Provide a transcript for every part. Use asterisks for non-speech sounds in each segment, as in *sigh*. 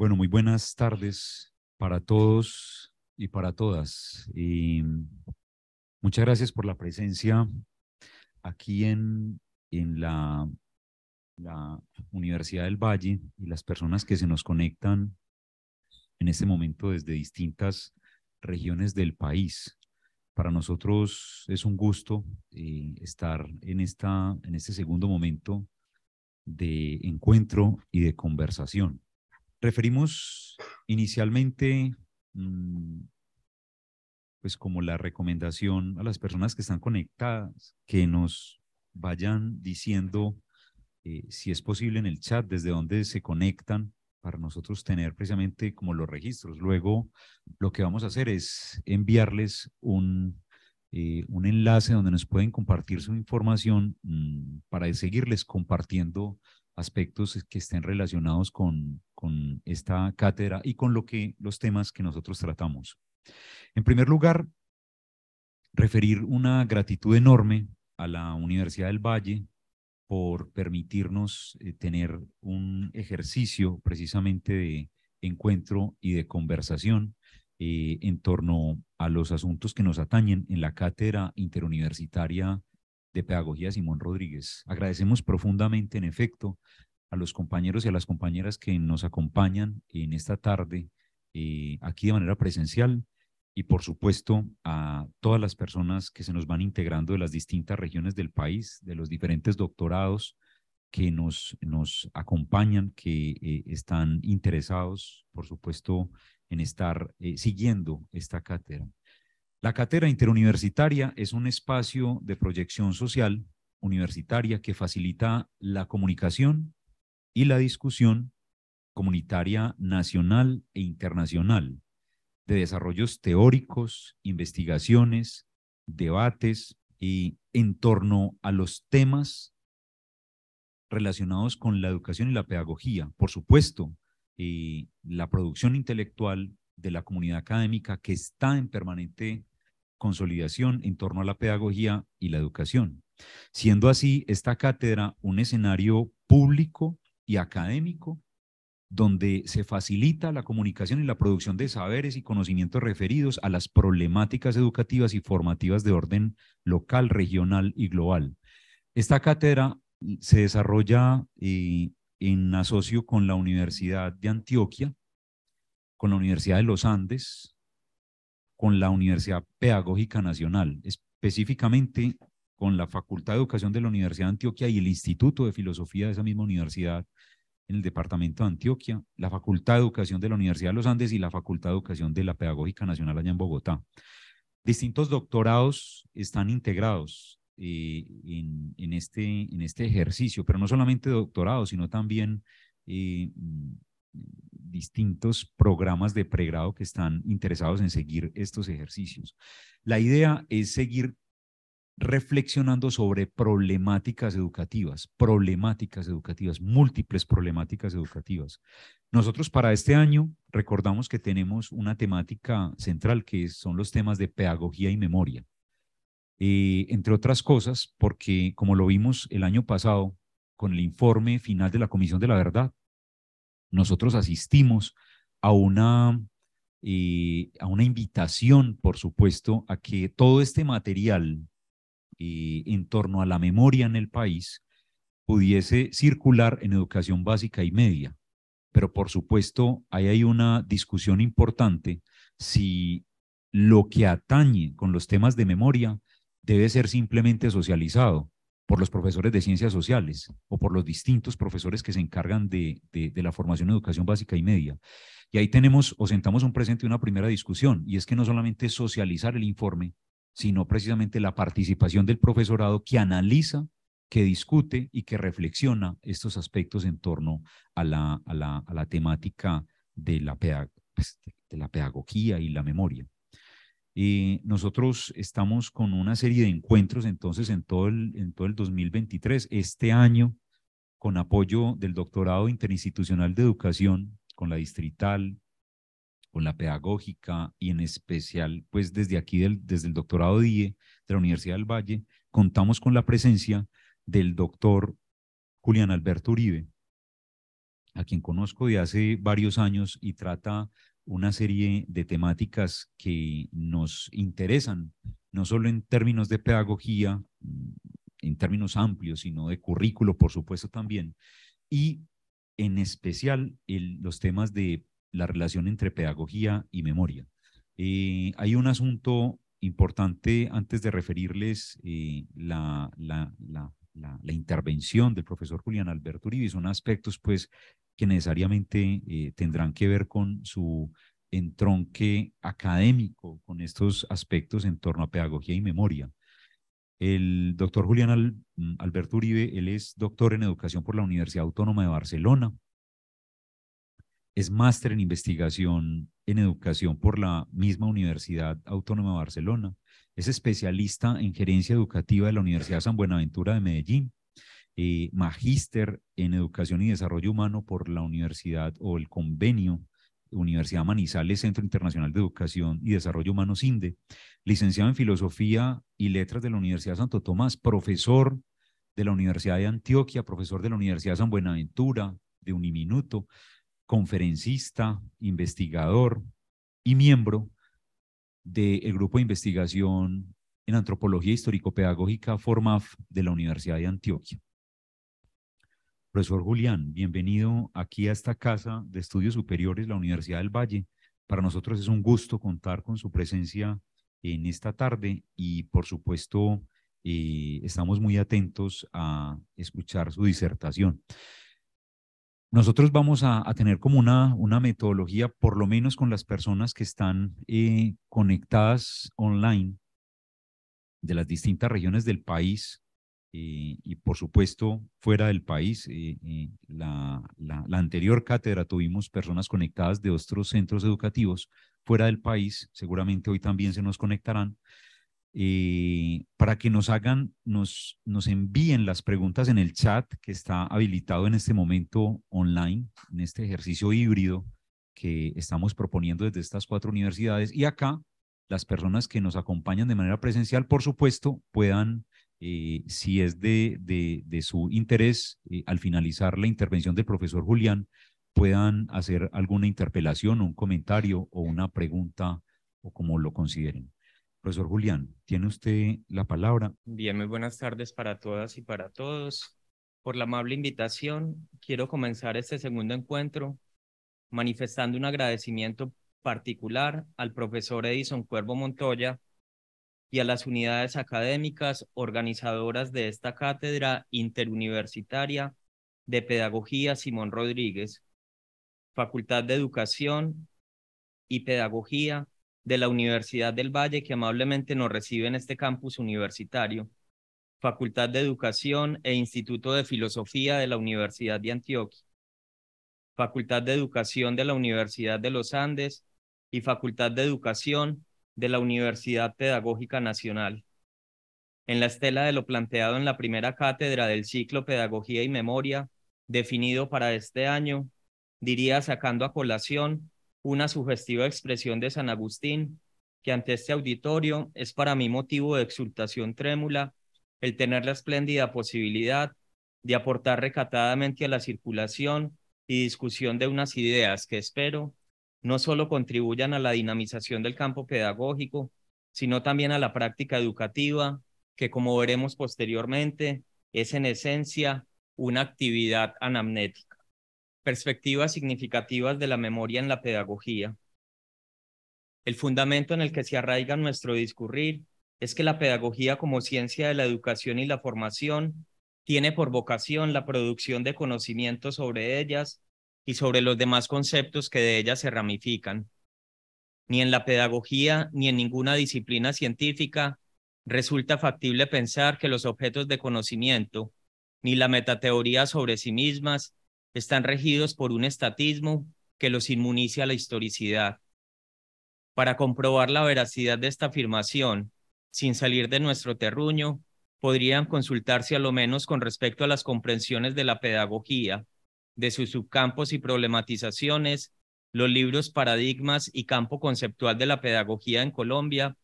Bueno, muy buenas tardes para todos y para todas. Y muchas gracias por la presencia aquí en, en la, Universidad del Valle y las personas que se nos conectan en este momento desde distintas regiones del país. Para nosotros es un gusto eh, estar en, esta, en este segundo momento de encuentro y de conversación. Referimos inicialmente, mm, pues como la recomendación a las personas que están conectadas, que nos vayan diciendo eh, si es posible en el chat desde dónde se conectan para nosotros tener precisamente como los registros. Luego lo que vamos a hacer es enviarles un, eh, un enlace donde nos pueden compartir su información mm, para seguirles compartiendo aspectos que estén relacionados con, con esta cátedra y con lo que, los temas que nosotros tratamos. En primer lugar, referir una gratitud enorme a la Universidad del Valle por permitirnos eh, tener un ejercicio precisamente de encuentro y de conversación eh, en torno a los asuntos que nos atañen en la cátedra interuniversitaria de Pedagogía Simón Rodríguez. Agradecemos profundamente, en efecto, a los compañeros y a las compañeras que nos acompañan en esta tarde eh, aquí de manera presencial y por supuesto a todas las personas que se nos van integrando de las distintas regiones del país, de los diferentes doctorados que nos, nos acompañan, que eh, están interesados, por supuesto, en estar eh, siguiendo esta cátedra. La cátedra interuniversitaria es un espacio de proyección social universitaria que facilita la comunicación y la discusión comunitaria nacional e internacional de desarrollos teóricos, investigaciones, debates y en torno a los temas relacionados con la educación y la pedagogía. Por supuesto, y la producción intelectual de la comunidad académica que está en permanente consolidación en torno a la pedagogía y la educación, siendo así esta cátedra un escenario público y académico, donde se facilita la comunicación y la producción de saberes y conocimientos referidos a las problemáticas educativas y formativas de orden local, regional y global. Esta cátedra se desarrolla eh, en asocio con la Universidad de Antioquia, con la Universidad de los Andes, con la Universidad Pedagógica Nacional. Específicamente con la Facultad de Educación de la Universidad de Antioquia y el Instituto de Filosofía de esa misma universidad en el Departamento de Antioquia, la Facultad de Educación de la Universidad de los Andes y la Facultad de Educación de la Pedagógica Nacional allá en Bogotá. Distintos doctorados están integrados eh, este, en, este, ejercicio, pero no solamente doctorados, sino también eh, distintos programas de pregrado que están interesados en seguir estos ejercicios. La idea es seguir reflexionando sobre problemáticas educativas, problemáticas educativas, múltiples problemáticas educativas. Nosotros para este año recordamos que tenemos una temática central que son los temas de pedagogía y memoria. Eh, entre otras cosas, porque como lo vimos el año pasado con el informe final de la Comisión de la Verdad, nosotros asistimos a una, eh, a una invitación, por supuesto, a que todo este material en torno a la memoria en el país pudiese circular en educación básica y media. Pero por supuesto, ahí hay una discusión importante si lo que atañe con los temas de memoria debe ser simplemente socializado por los profesores de ciencias sociales o por los distintos profesores que se encargan de, la formación en educación básica y media. Y ahí tenemos o sentamos un presente y una primera discusión, y es que no solamente socializar el informe, sino precisamente la participación del profesorado que analiza, que discute y que reflexiona estos aspectos en torno a la, a la, temática de la, pues, de la pedagogía y la memoria. Y eh, nosotros estamos con una serie de encuentros entonces en todo, en todo el 2023, este año, con apoyo del doctorado interinstitucional de educación, con la distrital, con la pedagógica y en especial, pues desde aquí, del, desde el doctorado DIE e de la Universidad del Valle, contamos con la presencia del doctor Julián Alberto Uribe, a quien conozco de hace varios años y trata una serie de temáticas que nos interesan, no solo en términos de pedagogía, en términos amplios, sino de currículo, por supuesto, también, y en especial los temas de la relación entre pedagogía y memoria. Eh, hay un asunto importante antes de referirles eh, la, intervención del profesor Julián Alberto Uribe. Son aspectos pues, que necesariamente eh, tendrán que ver con su entronque académico, con estos aspectos en torno a pedagogía y memoria. El doctor Julián Al, mm, Alberto Uribe, él es doctor en educación por la Universidad Autónoma de Barcelona, es máster en investigación en educación por la misma Universidad Autónoma de Barcelona. Es especialista en gerencia educativa de la Universidad San Buenaventura de Medellín. Eh, magíster en educación y desarrollo humano por la universidad o el convenio Universidad Manizales, Centro Internacional de Educación y Desarrollo Humano, Sinde, licenciado en Filosofía y Letras de la Universidad Santo Tomás, profesor de la Universidad de Antioquia, profesor de la Universidad San Buenaventura, de Uniminuto, conferencista, investigador y miembro del grupo de investigación en antropología histórico-pedagógica FORMAF de la Universidad de Antioquia. Profesor Julián, bienvenido aquí a esta casa de estudios superiores, la Universidad del Valle. Para nosotros es un gusto contar con su presencia en esta tarde y por supuesto eh, estamos muy atentos a escuchar su disertación. Nosotros vamos a, tener como una, una, metodología, por lo menos con las personas que están eh, conectadas online de las distintas regiones del país eh, y por supuesto fuera del país. Eh, la, la anterior cátedra tuvimos personas conectadas de otros centros educativos fuera del país, seguramente hoy también se nos conectarán para que nos hagan, nos, nos envíen las preguntas en el chat que está habilitado en este momento online, en este ejercicio híbrido que estamos proponiendo desde estas cuatro universidades. Y acá, las personas que nos acompañan de manera presencial, por supuesto, puedan, eh, si es de, su interés, eh, al finalizar la intervención del profesor Julián, puedan hacer alguna interpelación, un comentario o una pregunta o como lo consideren. Profesor Julián, tiene usted la palabra. Bien, muy buenas tardes para todas y para todos. Por la amable invitación, quiero comenzar este segundo encuentro manifestando un agradecimiento particular al profesor Edison Cuervo Montoya y a las unidades académicas organizadoras de esta cátedra interuniversitaria de Pedagogía Simón Rodríguez, Facultad de Educación y Pedagogía de la Universidad del Valle que amablemente nos recibe en este campus universitario, Facultad de Educación e Instituto de Filosofía de la Universidad de Antioquia, Facultad de Educación de la Universidad de los Andes y Facultad de Educación de la Universidad Pedagógica Nacional. En la estela de lo planteado en la primera cátedra del ciclo Pedagogía y Memoria, definido para este año, diría sacando a colación una sugestiva expresión de San Agustín, que ante este auditorio es para mí motivo de exultación trémula el tener la espléndida posibilidad de aportar recatadamente a la circulación y discusión de unas ideas que espero no solo contribuyan a la dinamización del campo pedagógico, sino también a la práctica educativa, que como veremos posteriormente, es en esencia una actividad anamnética. Perspectivas significativas de la memoria en la pedagogía. El fundamento en el que se arraiga nuestro discurrir es que la pedagogía como ciencia de la educación y la formación tiene por vocación la producción de conocimientos sobre ellas y sobre los demás conceptos que de ellas se ramifican. Ni en la pedagogía ni en ninguna disciplina científica resulta factible pensar que los objetos de conocimiento, ni la metateoría sobre sí mismas, están regidos por un estatismo que los inmunicia a la historicidad. Para comprobar la veracidad de esta afirmación, sin salir de nuestro terruño, podrían consultarse a lo menos con respecto a las comprensiones de la pedagogía, de sus subcampos y problematizaciones, los libros Paradigmas y Campo Conceptual de la Pedagogía en Colombia,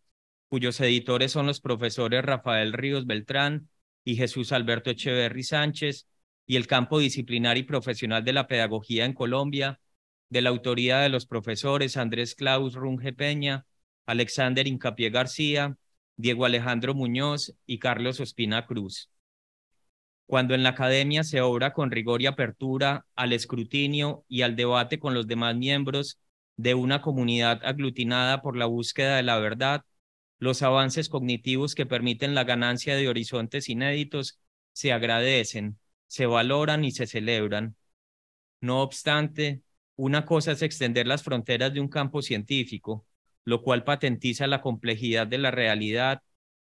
cuyos editores son los profesores Rafael Ríos Beltrán y Jesús Alberto Echeverri Sánchez, y el campo disciplinar y profesional de la pedagogía en Colombia, de la autoría de los profesores Andrés Claus Runge Peña, Alexander Incapié García, Diego Alejandro Muñoz y Carlos Ospina Cruz. Cuando en la academia se obra con rigor y apertura al escrutinio y al debate con los demás miembros de una comunidad aglutinada por la búsqueda de la verdad, los avances cognitivos que permiten la ganancia de horizontes inéditos se agradecen se valoran y se celebran. No obstante, una cosa es extender las fronteras de un campo científico, lo cual patentiza la complejidad de la realidad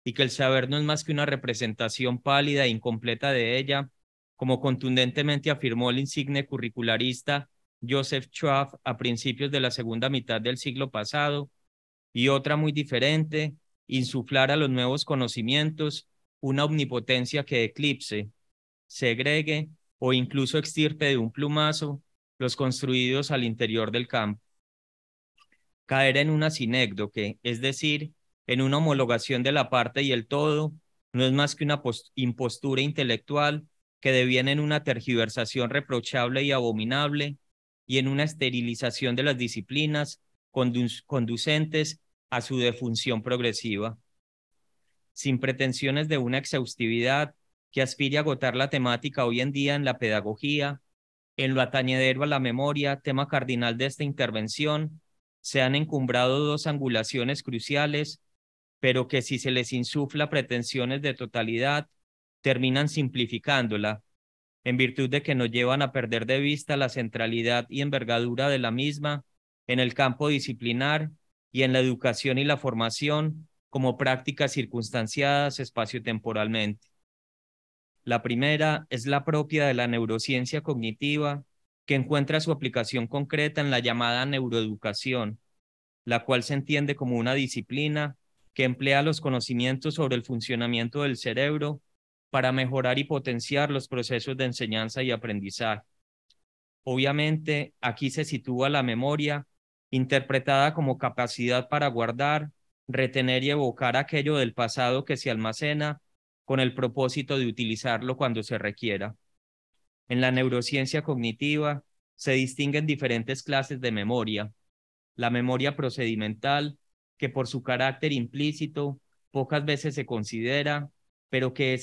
y que el saber no es más que una representación pálida e incompleta de ella, como contundentemente afirmó el insigne curricularista Joseph Schwab a principios de la segunda mitad del siglo pasado, y otra muy diferente, insuflar a los nuevos conocimientos una omnipotencia que eclipse, segregue o incluso extirpe de un plumazo los construidos al interior del campo. Caer en una sinécdoque, es decir, en una homologación de la parte y el todo, no es más que una impostura intelectual que deviene en una tergiversación reprochable y abominable y en una esterilización de las disciplinas conducentes a su defunción progresiva. Sin pretensiones de una exhaustividad que aspire a agotar la temática hoy en día en la pedagogía, en lo atañedero a la memoria, tema cardinal de esta intervención, se han encumbrado dos angulaciones cruciales, pero que si se les insufla pretensiones de totalidad, terminan simplificándola, en virtud de que nos llevan a perder de vista la centralidad y envergadura de la misma en el campo disciplinar y en la educación y la formación como prácticas circunstanciadas espacio temporalmente. La primera es la propia de la neurociencia cognitiva, que encuentra su aplicación concreta en la llamada neuroeducación, la cual se entiende como una disciplina que emplea los conocimientos sobre el funcionamiento del cerebro para mejorar y potenciar los procesos de enseñanza y aprendizaje. Obviamente, aquí se sitúa la memoria, interpretada como capacidad para guardar, retener y evocar aquello del pasado que se almacena con el propósito de utilizarlo cuando se requiera. En la neurociencia cognitiva se distinguen diferentes clases de memoria. La memoria procedimental, que por su carácter implícito pocas veces se considera, pero que,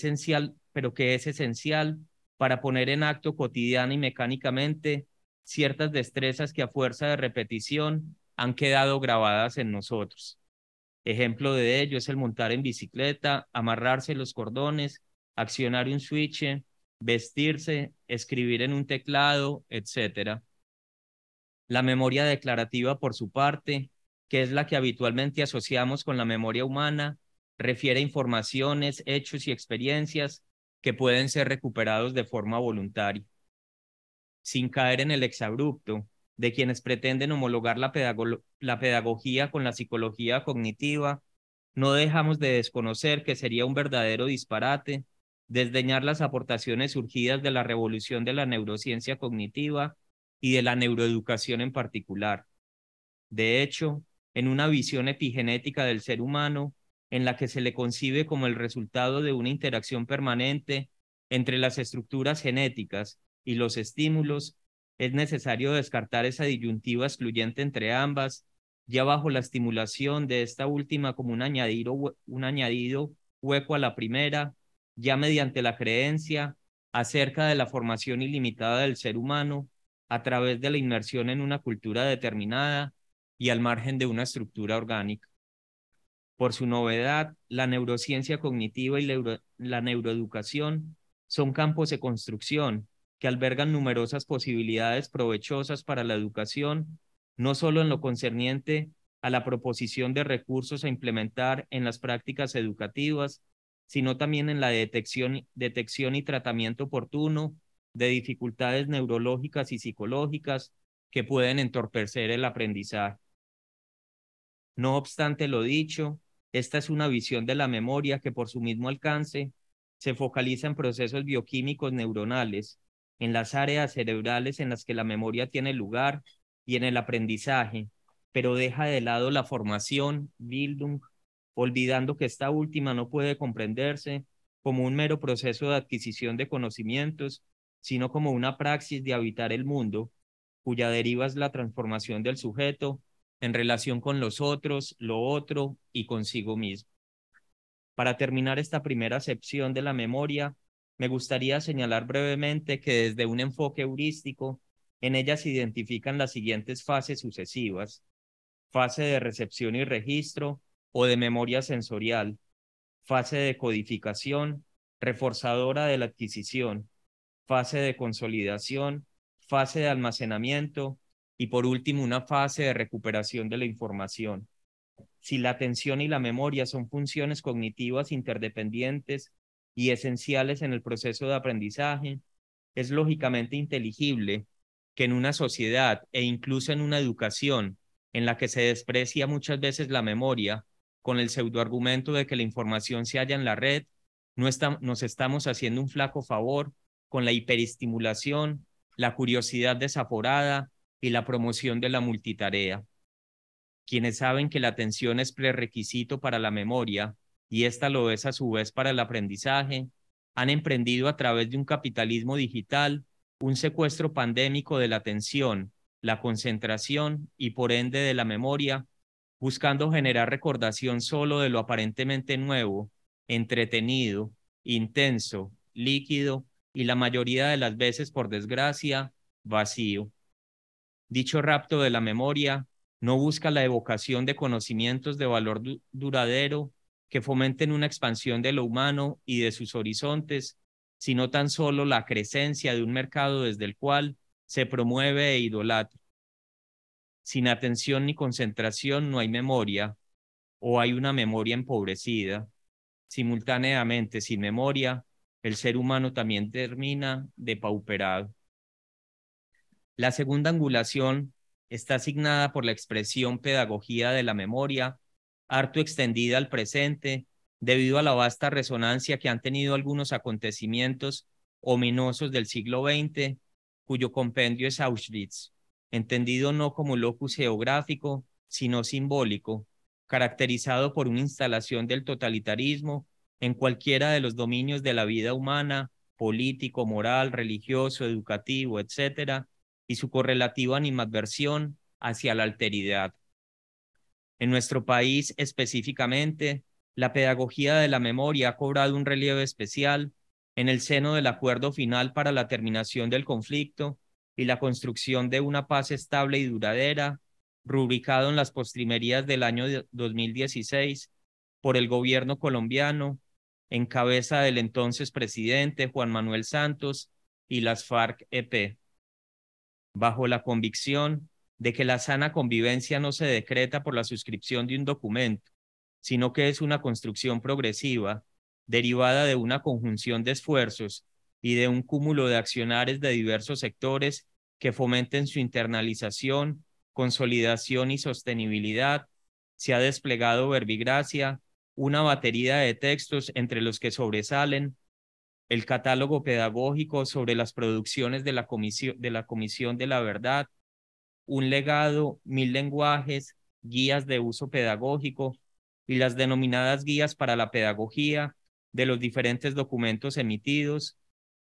pero que es esencial para poner en acto cotidiana y mecánicamente ciertas destrezas que a fuerza de repetición han quedado grabadas en nosotros. Ejemplo de ello es el montar en bicicleta, amarrarse los cordones, accionar un switch, vestirse, escribir en un teclado, etc. La memoria declarativa, por su parte, que es la que habitualmente asociamos con la memoria humana, refiere a informaciones, hechos y experiencias que pueden ser recuperados de forma voluntaria. Sin caer en el exabrupto, de quienes pretenden homologar la, la pedagogía con la psicología cognitiva, no dejamos de desconocer que sería un verdadero disparate desdeñar las aportaciones surgidas de la revolución de la neurociencia cognitiva y de la neuroeducación en particular. De hecho, en una visión epigenética del ser humano, en la que se le concibe como el resultado de una interacción permanente entre las estructuras genéticas y los estímulos, es necesario descartar esa disyuntiva excluyente entre ambas, ya bajo la estimulación de esta última como un añadido, un añadido hueco a la primera, ya mediante la creencia acerca de la formación ilimitada del ser humano a través de la inmersión en una cultura determinada y al margen de una estructura orgánica. Por su novedad, la neurociencia cognitiva y la neuroeducación son campos de construcción que albergan numerosas posibilidades provechosas para la educación, no solo en lo concerniente a la proposición de recursos a implementar en las prácticas educativas, sino también en la detección, detección y tratamiento oportuno de dificultades neurológicas y psicológicas que pueden entorpecer el aprendizaje. No obstante lo dicho, esta es una visión de la memoria que por su mismo alcance se focaliza en procesos bioquímicos neuronales, en las áreas cerebrales en las que la memoria tiene lugar y en el aprendizaje, pero deja de lado la formación, Bildung, olvidando que esta última no puede comprenderse como un mero proceso de adquisición de conocimientos, sino como una praxis de habitar el mundo, cuya deriva es la transformación del sujeto en relación con los otros, lo otro y consigo mismo. Para terminar esta primera acepción de la memoria, me gustaría señalar brevemente que desde un enfoque heurístico, en ella se identifican las siguientes fases sucesivas. Fase de recepción y registro o de memoria sensorial, fase de codificación, reforzadora de la adquisición, fase de consolidación, fase de almacenamiento y por último una fase de recuperación de la información. Si la atención y la memoria son funciones cognitivas interdependientes, y esenciales en el proceso de aprendizaje, es lógicamente inteligible que en una sociedad e incluso en una educación en la que se desprecia muchas veces la memoria con el pseudoargumento de que la información se halla en la red, nos estamos haciendo un flaco favor con la hiperestimulación, la curiosidad desaforada y la promoción de la multitarea. Quienes saben que la atención es prerequisito para la memoria y esta lo es a su vez para el aprendizaje, han emprendido a través de un capitalismo digital un secuestro pandémico de la atención, la concentración y por ende de la memoria, buscando generar recordación solo de lo aparentemente nuevo, entretenido, intenso, líquido y la mayoría de las veces, por desgracia, vacío. Dicho rapto de la memoria no busca la evocación de conocimientos de valor duradero que fomenten una expansión de lo humano y de sus horizontes, sino tan solo la crecencia de un mercado desde el cual se promueve e idolatra. Sin atención ni concentración no hay memoria, o hay una memoria empobrecida. Simultáneamente, sin memoria, el ser humano también termina depauperado. La segunda angulación está asignada por la expresión pedagogía de la memoria harto extendida al presente, debido a la vasta resonancia que han tenido algunos acontecimientos ominosos del siglo XX, cuyo compendio es Auschwitz, entendido no como locus geográfico, sino simbólico, caracterizado por una instalación del totalitarismo en cualquiera de los dominios de la vida humana, político, moral, religioso, educativo, etc., y su correlativa animadversión hacia la alteridad. En nuestro país específicamente, la pedagogía de la memoria ha cobrado un relieve especial en el seno del acuerdo final para la terminación del conflicto y la construcción de una paz estable y duradera, rubricado en las postrimerías del año 2016 por el gobierno colombiano, en cabeza del entonces presidente Juan Manuel Santos y las FARC-EP. Bajo la convicción de que la sana convivencia no se decreta por la suscripción de un documento, sino que es una construcción progresiva, derivada de una conjunción de esfuerzos y de un cúmulo de accionares de diversos sectores que fomenten su internalización, consolidación y sostenibilidad, se ha desplegado verbigracia, una batería de textos entre los que sobresalen el catálogo pedagógico sobre las producciones de la, comisión, de la Comisión de la Verdad, un legado, mil lenguajes, guías de uso pedagógico y las denominadas guías para la pedagogía de los diferentes documentos emitidos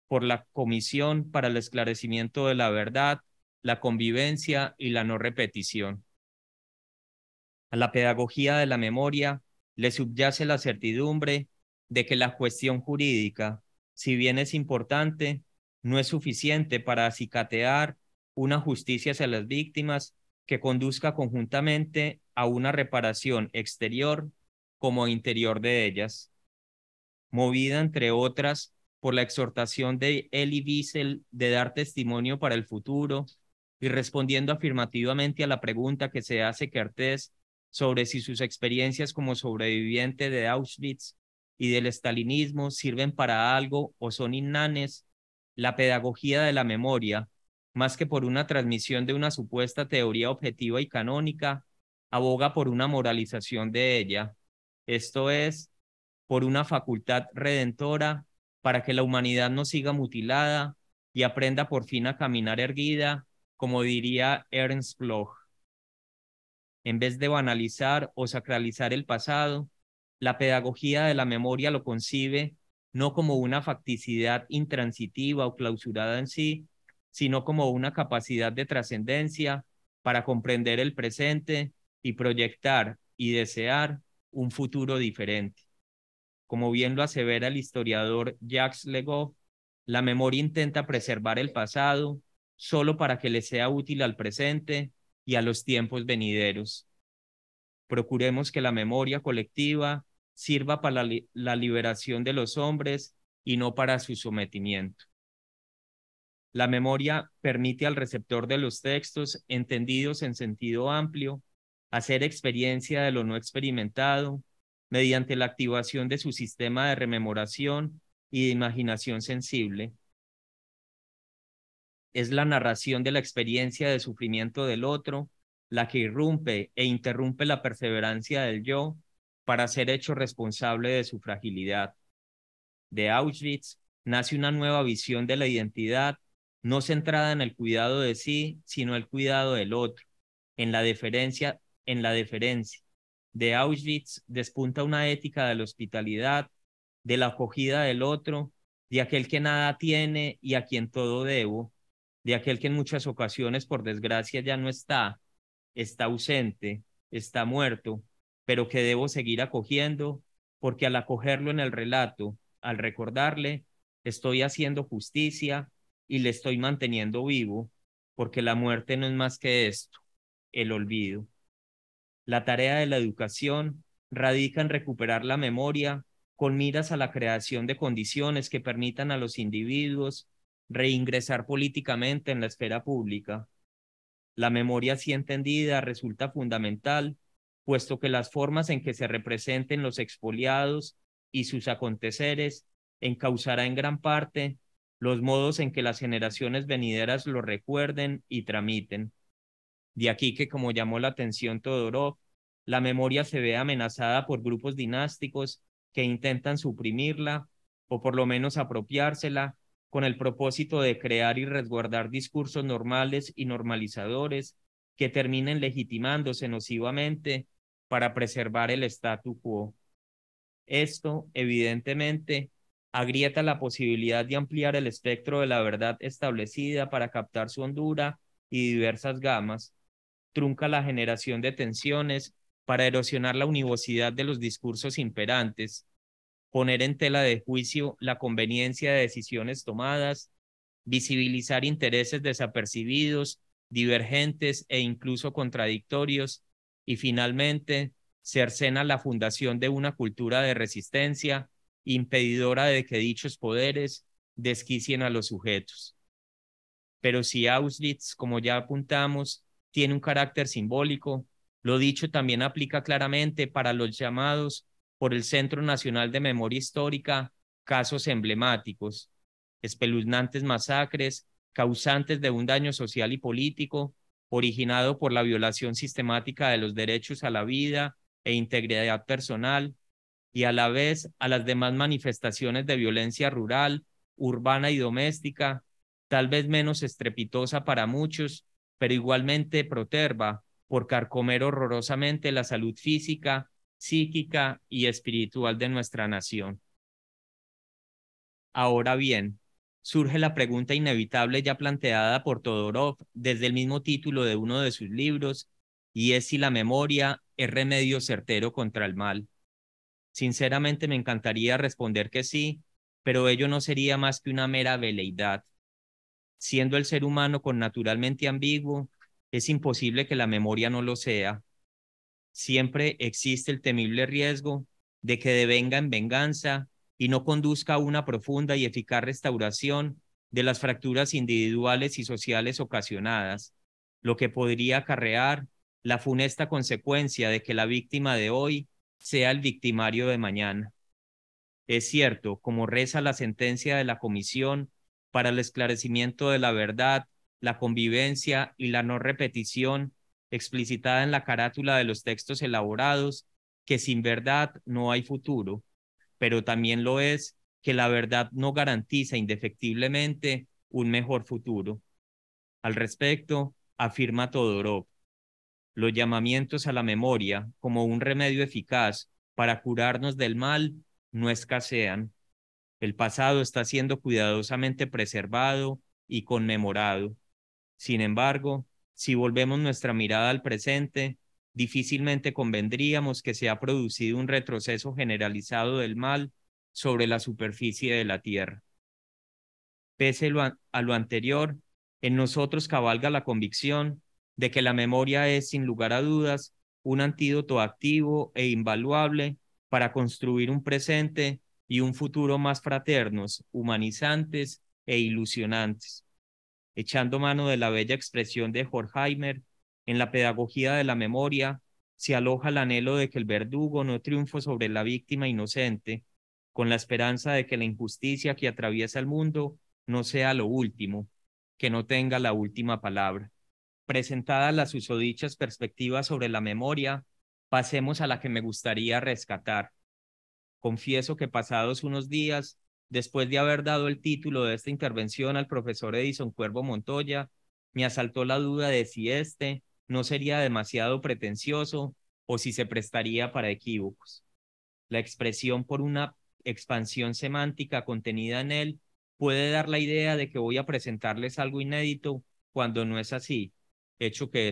por la Comisión para el Esclarecimiento de la Verdad, la Convivencia y la No Repetición. A la pedagogía de la memoria le subyace la certidumbre de que la cuestión jurídica, si bien es importante, no es suficiente para acicatear una justicia hacia las víctimas que conduzca conjuntamente a una reparación exterior como interior de ellas, movida entre otras por la exhortación de Elie Wiesel de dar testimonio para el futuro y respondiendo afirmativamente a la pregunta que se hace Kertész sobre si sus experiencias como sobreviviente de Auschwitz y del estalinismo sirven para algo o son innanes, la pedagogía de la memoria, más que por una transmisión de una supuesta teoría objetiva y canónica, aboga por una moralización de ella, esto es, por una facultad redentora para que la humanidad no siga mutilada y aprenda por fin a caminar erguida, como diría Ernst Bloch. En vez de banalizar o sacralizar el pasado, la pedagogía de la memoria lo concibe no como una facticidad intransitiva o clausurada en sí, sino como una capacidad de trascendencia para comprender el presente y proyectar y desear un futuro diferente. Como bien lo asevera el historiador Jacques Legault, la memoria intenta preservar el pasado solo para que le sea útil al presente y a los tiempos venideros. Procuremos que la memoria colectiva sirva para la liberación de los hombres y no para su sometimiento. La memoria permite al receptor de los textos entendidos en sentido amplio hacer experiencia de lo no experimentado mediante la activación de su sistema de rememoración y de imaginación sensible. Es la narración de la experiencia de sufrimiento del otro la que irrumpe e interrumpe la perseverancia del yo para ser hecho responsable de su fragilidad. De Auschwitz nace una nueva visión de la identidad no centrada en el cuidado de sí, sino el cuidado del otro, en la deferencia, en la deferencia. De Auschwitz despunta una ética de la hospitalidad, de la acogida del otro, de aquel que nada tiene y a quien todo debo, de aquel que en muchas ocasiones, por desgracia, ya no está, está ausente, está muerto, pero que debo seguir acogiendo, porque al acogerlo en el relato, al recordarle, estoy haciendo justicia, y le estoy manteniendo vivo, porque la muerte no es más que esto, el olvido. La tarea de la educación radica en recuperar la memoria con miras a la creación de condiciones que permitan a los individuos reingresar políticamente en la esfera pública. La memoria si entendida resulta fundamental, puesto que las formas en que se representen los expoliados y sus aconteceres encausará en gran parte los modos en que las generaciones venideras lo recuerden y tramiten. De aquí que, como llamó la atención Todorov, la memoria se ve amenazada por grupos dinásticos que intentan suprimirla o por lo menos apropiársela con el propósito de crear y resguardar discursos normales y normalizadores que terminen legitimándose nocivamente para preservar el statu quo. Esto, evidentemente, agrieta la posibilidad de ampliar el espectro de la verdad establecida para captar su hondura y diversas gamas, trunca la generación de tensiones para erosionar la univocidad de los discursos imperantes, poner en tela de juicio la conveniencia de decisiones tomadas, visibilizar intereses desapercibidos, divergentes e incluso contradictorios, y finalmente cercena la fundación de una cultura de resistencia, impedidora de que dichos poderes desquicien a los sujetos. Pero si Auschwitz, como ya apuntamos, tiene un carácter simbólico, lo dicho también aplica claramente para los llamados por el Centro Nacional de Memoria Histórica casos emblemáticos, espeluznantes masacres causantes de un daño social y político originado por la violación sistemática de los derechos a la vida e integridad personal y a la vez a las demás manifestaciones de violencia rural, urbana y doméstica, tal vez menos estrepitosa para muchos, pero igualmente proterva por carcomer horrorosamente la salud física, psíquica y espiritual de nuestra nación. Ahora bien, surge la pregunta inevitable ya planteada por Todorov desde el mismo título de uno de sus libros, y es si la memoria es remedio certero contra el mal. Sinceramente me encantaría responder que sí, pero ello no sería más que una mera veleidad. Siendo el ser humano con naturalmente ambiguo, es imposible que la memoria no lo sea. Siempre existe el temible riesgo de que devenga en venganza y no conduzca a una profunda y eficaz restauración de las fracturas individuales y sociales ocasionadas, lo que podría acarrear la funesta consecuencia de que la víctima de hoy sea el victimario de mañana. Es cierto, como reza la sentencia de la Comisión para el esclarecimiento de la verdad, la convivencia y la no repetición explicitada en la carátula de los textos elaborados, que sin verdad no hay futuro, pero también lo es que la verdad no garantiza indefectiblemente un mejor futuro. Al respecto, afirma Todorov, los llamamientos a la memoria como un remedio eficaz para curarnos del mal no escasean. El pasado está siendo cuidadosamente preservado y conmemorado. Sin embargo, si volvemos nuestra mirada al presente, difícilmente convendríamos que se ha producido un retroceso generalizado del mal sobre la superficie de la Tierra. Pese a lo anterior, en nosotros cabalga la convicción de que la memoria es, sin lugar a dudas, un antídoto activo e invaluable para construir un presente y un futuro más fraternos, humanizantes e ilusionantes. Echando mano de la bella expresión de Horkheimer, en la pedagogía de la memoria se aloja el anhelo de que el verdugo no triunfe sobre la víctima inocente, con la esperanza de que la injusticia que atraviesa el mundo no sea lo último, que no tenga la última palabra. Presentadas las usodichas perspectivas sobre la memoria, pasemos a la que me gustaría rescatar. Confieso que pasados unos días, después de haber dado el título de esta intervención al profesor Edison Cuervo Montoya, me asaltó la duda de si este no sería demasiado pretencioso o si se prestaría para equívocos. La expresión por una expansión semántica contenida en él puede dar la idea de que voy a presentarles algo inédito cuando no es así, hecho que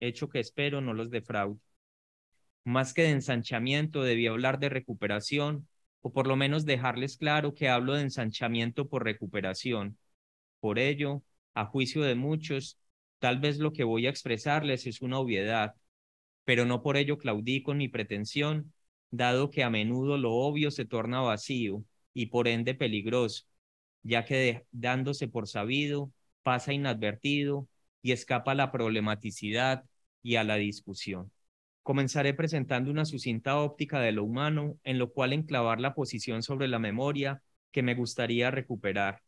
hecho que espero no los defraude. Más que de ensanchamiento, debía hablar de recuperación, o por lo menos dejarles claro que hablo de ensanchamiento por recuperación. Por ello, a juicio de muchos, tal vez lo que voy a expresarles es una obviedad, pero no por ello claudico en mi pretensión, dado que a menudo lo obvio se torna vacío y por ende peligroso, ya que dándose por sabido, pasa inadvertido y escapa a la problematicidad y a la discusión. Comenzaré presentando una sucinta óptica de lo humano, en lo cual enclavar la posición sobre la memoria que me gustaría recuperar.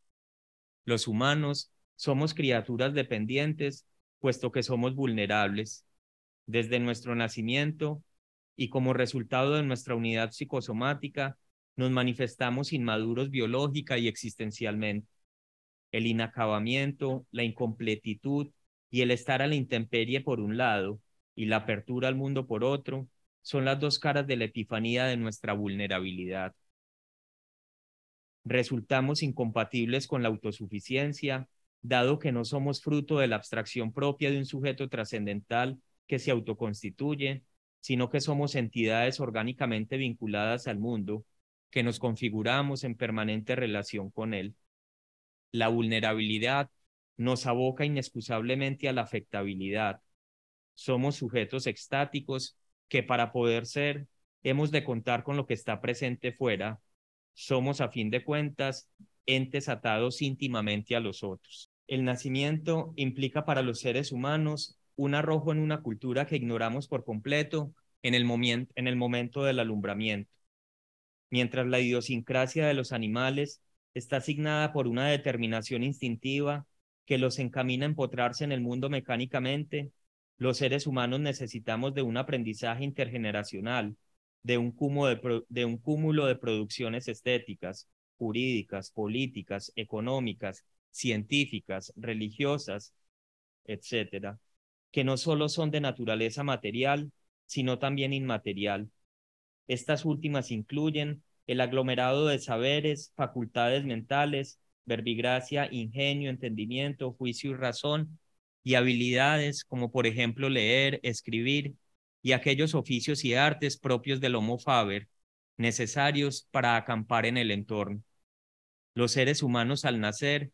Los humanos somos criaturas dependientes, puesto que somos vulnerables. Desde nuestro nacimiento y como resultado de nuestra unidad psicosomática, nos manifestamos inmaduros biológica y existencialmente. El inacabamiento, la incompletitud y el estar a la intemperie por un lado y la apertura al mundo por otro son las dos caras de la epifanía de nuestra vulnerabilidad. Resultamos incompatibles con la autosuficiencia, dado que no somos fruto de la abstracción propia de un sujeto trascendental que se autoconstituye, sino que somos entidades orgánicamente vinculadas al mundo, que nos configuramos en permanente relación con él. La vulnerabilidad nos aboca inexcusablemente a la afectabilidad. Somos sujetos extáticos que para poder ser hemos de contar con lo que está presente fuera. Somos, a fin de cuentas, entes atados íntimamente a los otros. El nacimiento implica para los seres humanos un arrojo en una cultura que ignoramos por completo en el, momento del alumbramiento. Mientras la idiosincrasia de los animales está asignada por una determinación instintiva, que los encamina a empotrarse en el mundo mecánicamente, los seres humanos necesitamos de un aprendizaje intergeneracional, de un cúmulo de, producciones estéticas, jurídicas, políticas, económicas, científicas, religiosas, etcétera, que no solo son de naturaleza material, sino también inmaterial. Estas últimas incluyen el aglomerado de saberes, facultades mentales, verbigracia, ingenio, entendimiento, juicio y razón, y habilidades como por ejemplo leer, escribir, y aquellos oficios y artes propios del Homo Faber, necesarios para acampar en el entorno. Los seres humanos al nacer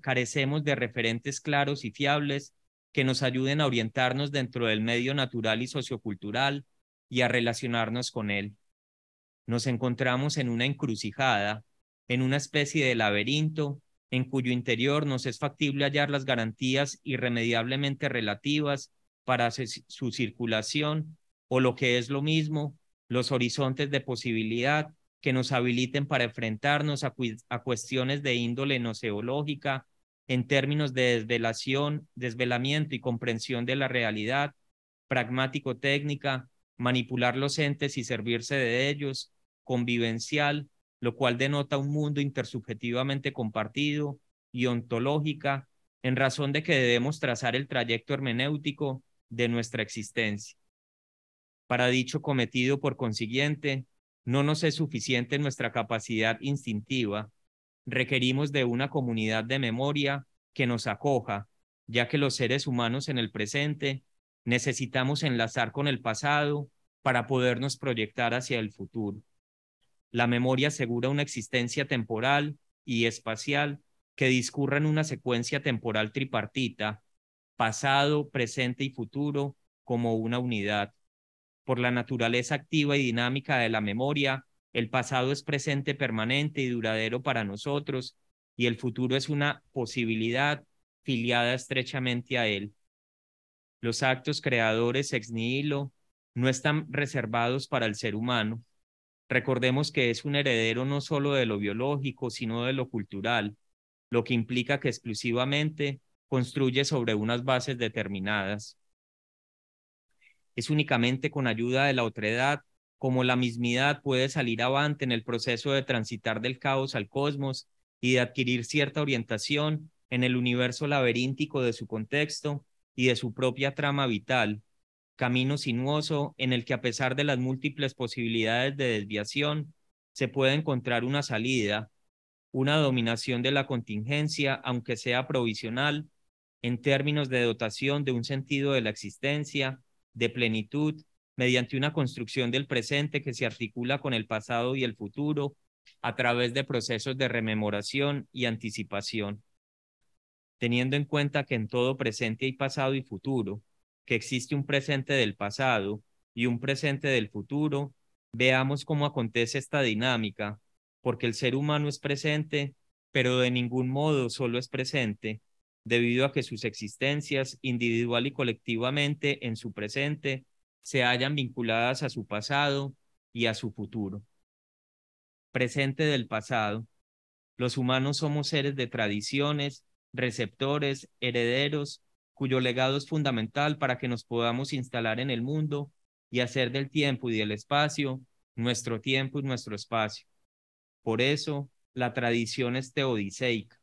carecemos de referentes claros y fiables que nos ayuden a orientarnos dentro del medio natural y sociocultural y a relacionarnos con él. Nos encontramos en una encrucijada en una especie de laberinto en cuyo interior nos es factible hallar las garantías irremediablemente relativas para su circulación o lo que es lo mismo, los horizontes de posibilidad que nos habiliten para enfrentarnos a, cuestiones de índole noceológica en términos de desvelación, desvelamiento y comprensión de la realidad, pragmático-técnica, manipular los entes y servirse de ellos, convivencial, lo cual denota un mundo intersubjetivamente compartido y ontológica, en razón de que debemos trazar el trayecto hermenéutico de nuestra existencia. Para dicho cometido, por consiguiente, no nos es suficiente nuestra capacidad instintiva, requerimos de una comunidad de memoria que nos acoja, ya que los seres humanos en el presente necesitamos enlazar con el pasado para podernos proyectar hacia el futuro. La memoria asegura una existencia temporal y espacial que discurra en una secuencia temporal tripartita, pasado, presente y futuro, como una unidad. Por la naturaleza activa y dinámica de la memoria, el pasado es presente permanente y duradero para nosotros, y el futuro es una posibilidad filiada estrechamente a él. Los actos creadores ex nihilo no están reservados para el ser humano, Recordemos que es un heredero no solo de lo biológico, sino de lo cultural, lo que implica que exclusivamente construye sobre unas bases determinadas. Es únicamente con ayuda de la otredad como la mismidad puede salir avante en el proceso de transitar del caos al cosmos y de adquirir cierta orientación en el universo laberíntico de su contexto y de su propia trama vital, camino sinuoso en el que a pesar de las múltiples posibilidades de desviación, se puede encontrar una salida, una dominación de la contingencia, aunque sea provisional, en términos de dotación de un sentido de la existencia, de plenitud, mediante una construcción del presente que se articula con el pasado y el futuro a través de procesos de rememoración y anticipación, teniendo en cuenta que en todo presente hay pasado y futuro, que existe un presente del pasado y un presente del futuro, veamos cómo acontece esta dinámica, porque el ser humano es presente, pero de ningún modo solo es presente, debido a que sus existencias individual y colectivamente en su presente se hallan vinculadas a su pasado y a su futuro. Presente del pasado. Los humanos somos seres de tradiciones, receptores, herederos cuyo legado es fundamental para que nos podamos instalar en el mundo y hacer del tiempo y del espacio nuestro tiempo y nuestro espacio. Por eso, la tradición es teodiceica.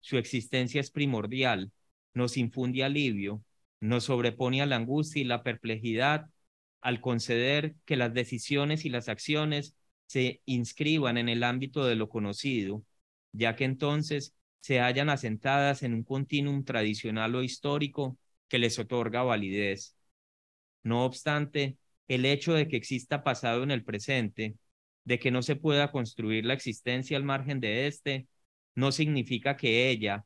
Su existencia es primordial, nos infunde alivio, nos sobrepone a la angustia y la perplejidad al conceder que las decisiones y las acciones se inscriban en el ámbito de lo conocido, ya que entonces se hallan asentadas en un continuum tradicional o histórico que les otorga validez. No obstante, el hecho de que exista pasado en el presente, de que no se pueda construir la existencia al margen de éste, no significa que ella,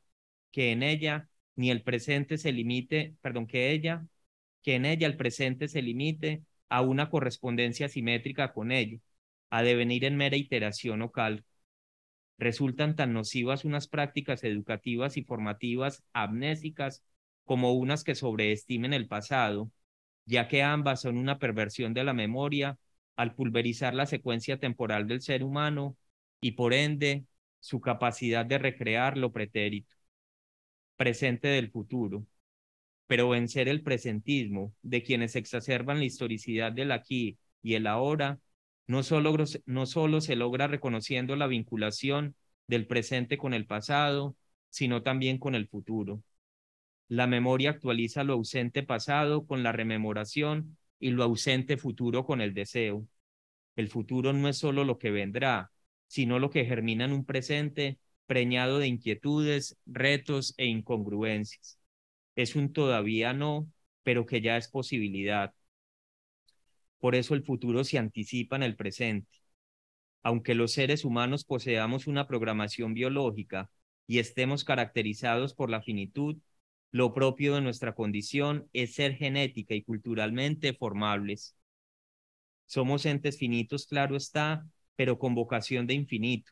que en ella ni el presente se limite, perdón, que ella, que en ella el presente se limite a una correspondencia simétrica con ella, a devenir en mera iteración o cálculo resultan tan nocivas unas prácticas educativas y formativas amnésicas como unas que sobreestimen el pasado, ya que ambas son una perversión de la memoria al pulverizar la secuencia temporal del ser humano y por ende su capacidad de recrear lo pretérito, presente del futuro, pero vencer el presentismo de quienes exacerban la historicidad del aquí y el ahora no solo, no solo se logra reconociendo la vinculación del presente con el pasado, sino también con el futuro. La memoria actualiza lo ausente pasado con la rememoración y lo ausente futuro con el deseo. El futuro no es solo lo que vendrá, sino lo que germina en un presente preñado de inquietudes, retos e incongruencias. Es un todavía no, pero que ya es posibilidad, por eso el futuro se anticipa en el presente. Aunque los seres humanos poseamos una programación biológica y estemos caracterizados por la finitud, lo propio de nuestra condición es ser genética y culturalmente formables. Somos entes finitos, claro está, pero con vocación de infinito,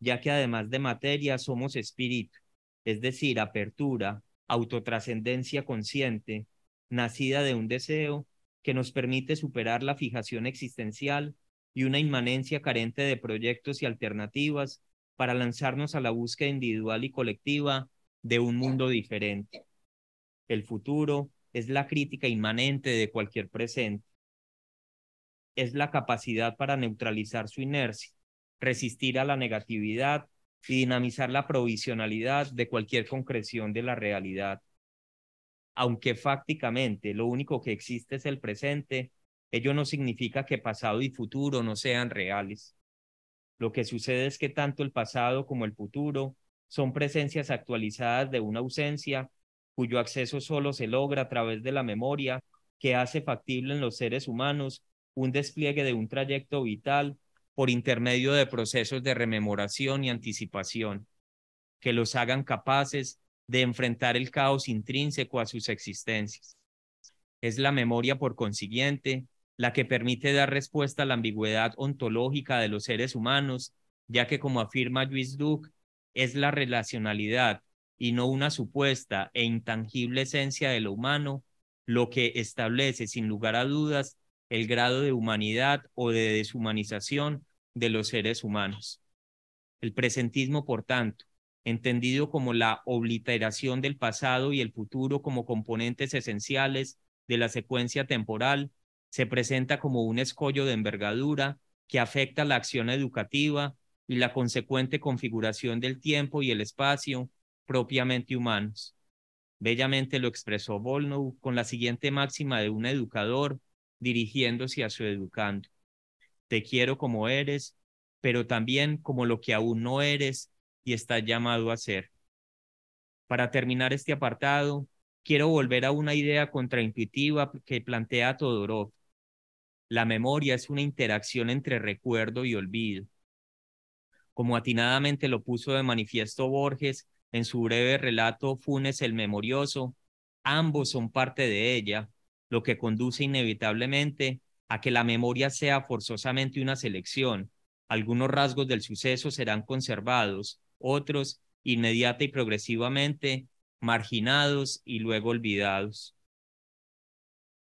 ya que además de materia somos espíritu, es decir, apertura, autotrascendencia consciente, nacida de un deseo que nos permite superar la fijación existencial y una inmanencia carente de proyectos y alternativas para lanzarnos a la búsqueda individual y colectiva de un mundo diferente. El futuro es la crítica inmanente de cualquier presente. Es la capacidad para neutralizar su inercia, resistir a la negatividad y dinamizar la provisionalidad de cualquier concreción de la realidad aunque fácticamente lo único que existe es el presente, ello no significa que pasado y futuro no sean reales. Lo que sucede es que tanto el pasado como el futuro son presencias actualizadas de una ausencia cuyo acceso solo se logra a través de la memoria que hace factible en los seres humanos un despliegue de un trayecto vital por intermedio de procesos de rememoración y anticipación que los hagan capaces de enfrentar el caos intrínseco a sus existencias. Es la memoria, por consiguiente, la que permite dar respuesta a la ambigüedad ontológica de los seres humanos, ya que, como afirma Luis Duc, es la relacionalidad y no una supuesta e intangible esencia de lo humano lo que establece, sin lugar a dudas, el grado de humanidad o de deshumanización de los seres humanos. El presentismo, por tanto, entendido como la obliteración del pasado y el futuro como componentes esenciales de la secuencia temporal, se presenta como un escollo de envergadura que afecta la acción educativa y la consecuente configuración del tiempo y el espacio propiamente humanos. Bellamente lo expresó Volnow con la siguiente máxima de un educador dirigiéndose a su educando. Te quiero como eres, pero también como lo que aún no eres y está llamado a ser. Para terminar este apartado, quiero volver a una idea contraintuitiva que plantea Todorov. La memoria es una interacción entre recuerdo y olvido. Como atinadamente lo puso de manifiesto Borges en su breve relato Funes el Memorioso, ambos son parte de ella, lo que conduce inevitablemente a que la memoria sea forzosamente una selección. Algunos rasgos del suceso serán conservados, otros inmediata y progresivamente marginados y luego olvidados.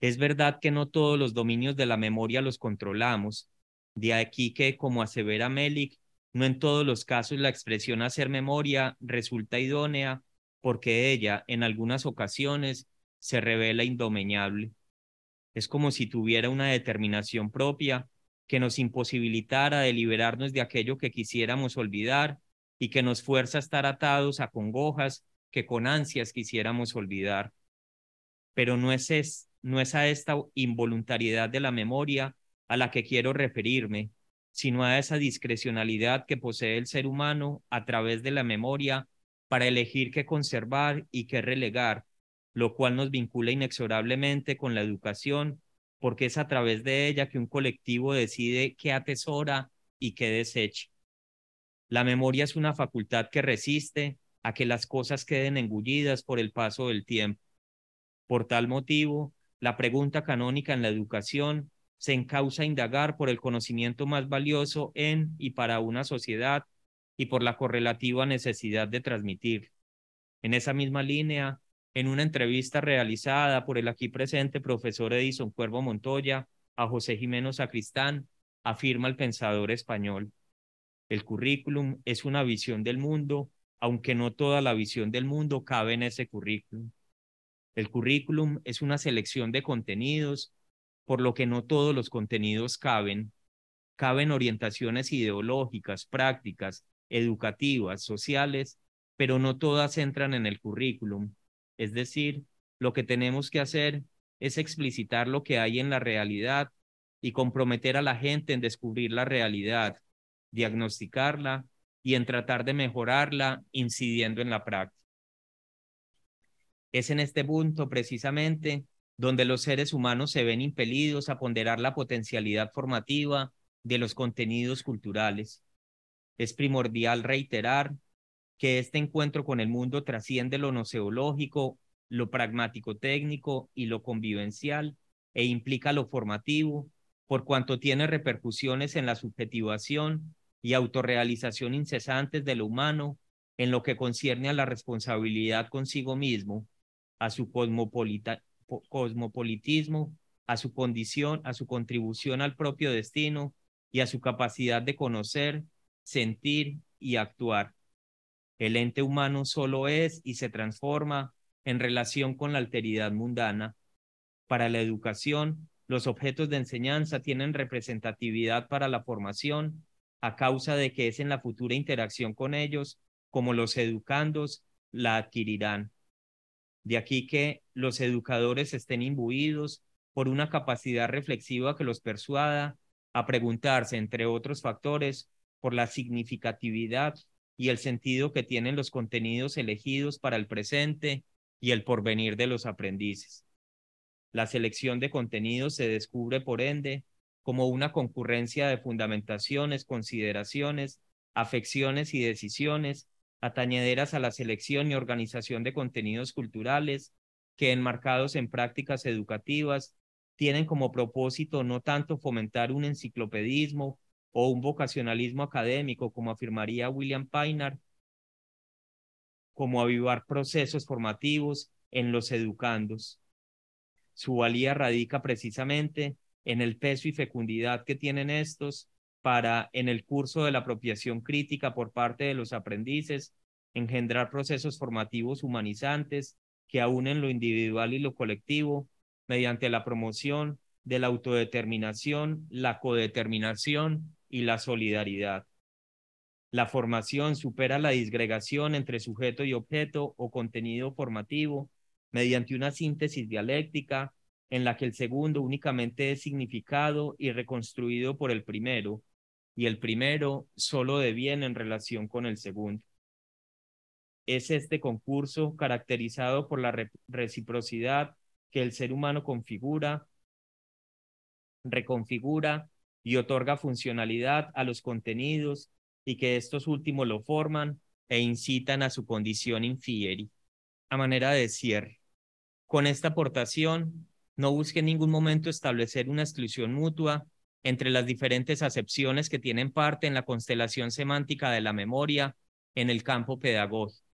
Es verdad que no todos los dominios de la memoria los controlamos, de aquí que, como asevera Melik, no en todos los casos la expresión hacer memoria resulta idónea porque ella, en algunas ocasiones, se revela indomeñable. Es como si tuviera una determinación propia que nos imposibilitara deliberarnos de aquello que quisiéramos olvidar y que nos fuerza a estar atados a congojas que con ansias quisiéramos olvidar. Pero no es, es, no es a esta involuntariedad de la memoria a la que quiero referirme, sino a esa discrecionalidad que posee el ser humano a través de la memoria para elegir qué conservar y qué relegar, lo cual nos vincula inexorablemente con la educación, porque es a través de ella que un colectivo decide qué atesora y qué desecha. La memoria es una facultad que resiste a que las cosas queden engullidas por el paso del tiempo. Por tal motivo, la pregunta canónica en la educación se encausa a indagar por el conocimiento más valioso en y para una sociedad y por la correlativa necesidad de transmitir. En esa misma línea, en una entrevista realizada por el aquí presente profesor Edison Cuervo Montoya a José Jimeno Sacristán, afirma el pensador español. El currículum es una visión del mundo, aunque no toda la visión del mundo cabe en ese currículum. El currículum es una selección de contenidos, por lo que no todos los contenidos caben. Caben orientaciones ideológicas, prácticas, educativas, sociales, pero no todas entran en el currículum. Es decir, lo que tenemos que hacer es explicitar lo que hay en la realidad y comprometer a la gente en descubrir la realidad, diagnosticarla y en tratar de mejorarla incidiendo en la práctica. Es en este punto precisamente donde los seres humanos se ven impelidos a ponderar la potencialidad formativa de los contenidos culturales. Es primordial reiterar que este encuentro con el mundo trasciende lo noceológico, lo pragmático técnico y lo convivencial e implica lo formativo, por cuanto tiene repercusiones en la subjetivación y autorrealización incesantes de lo humano en lo que concierne a la responsabilidad consigo mismo, a su cosmopolitismo, a su condición, a su contribución al propio destino y a su capacidad de conocer, sentir y actuar. El ente humano solo es y se transforma en relación con la alteridad mundana. Para la educación, los objetos de enseñanza tienen representatividad para la formación a causa de que es en la futura interacción con ellos como los educandos la adquirirán. De aquí que los educadores estén imbuidos por una capacidad reflexiva que los persuada a preguntarse, entre otros factores, por la significatividad y el sentido que tienen los contenidos elegidos para el presente y el porvenir de los aprendices. La selección de contenidos se descubre, por ende, como una concurrencia de fundamentaciones, consideraciones, afecciones y decisiones atañederas a la selección y organización de contenidos culturales que enmarcados en prácticas educativas tienen como propósito no tanto fomentar un enciclopedismo o un vocacionalismo académico, como afirmaría William Painard, como avivar procesos formativos en los educandos. Su valía radica precisamente en el peso y fecundidad que tienen estos para, en el curso de la apropiación crítica por parte de los aprendices, engendrar procesos formativos humanizantes que aúnen lo individual y lo colectivo mediante la promoción de la autodeterminación, la codeterminación y la solidaridad. La formación supera la disgregación entre sujeto y objeto o contenido formativo mediante una síntesis dialéctica en la que el segundo únicamente es significado y reconstruido por el primero, y el primero solo bien en relación con el segundo. Es este concurso caracterizado por la reciprocidad que el ser humano configura, reconfigura y otorga funcionalidad a los contenidos y que estos últimos lo forman e incitan a su condición infieri. A manera de cierre, con esta aportación no busque en ningún momento establecer una exclusión mutua entre las diferentes acepciones que tienen parte en la constelación semántica de la memoria en el campo pedagógico,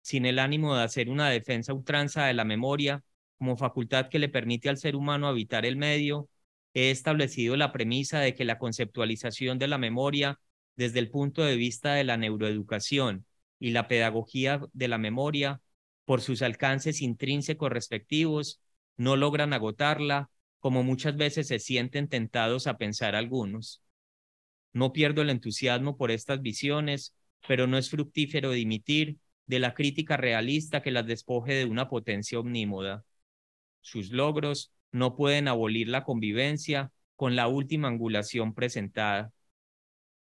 sin el ánimo de hacer una defensa ultranza de la memoria como facultad que le permite al ser humano habitar el medio, he establecido la premisa de que la conceptualización de la memoria desde el punto de vista de la neuroeducación y la pedagogía de la memoria, por sus alcances intrínsecos respectivos, no logran agotarla, como muchas veces se sienten tentados a pensar algunos. No pierdo el entusiasmo por estas visiones, pero no es fructífero dimitir de la crítica realista que las despoje de una potencia omnímoda. Sus logros no pueden abolir la convivencia con la última angulación presentada.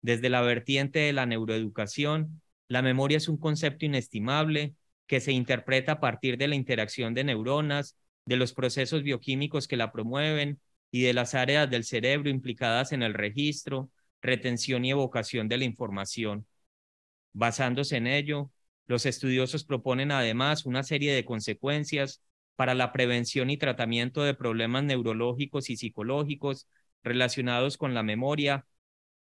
Desde la vertiente de la neuroeducación, la memoria es un concepto inestimable que se interpreta a partir de la interacción de neuronas de los procesos bioquímicos que la promueven y de las áreas del cerebro implicadas en el registro, retención y evocación de la información. Basándose en ello, los estudiosos proponen además una serie de consecuencias para la prevención y tratamiento de problemas neurológicos y psicológicos relacionados con la memoria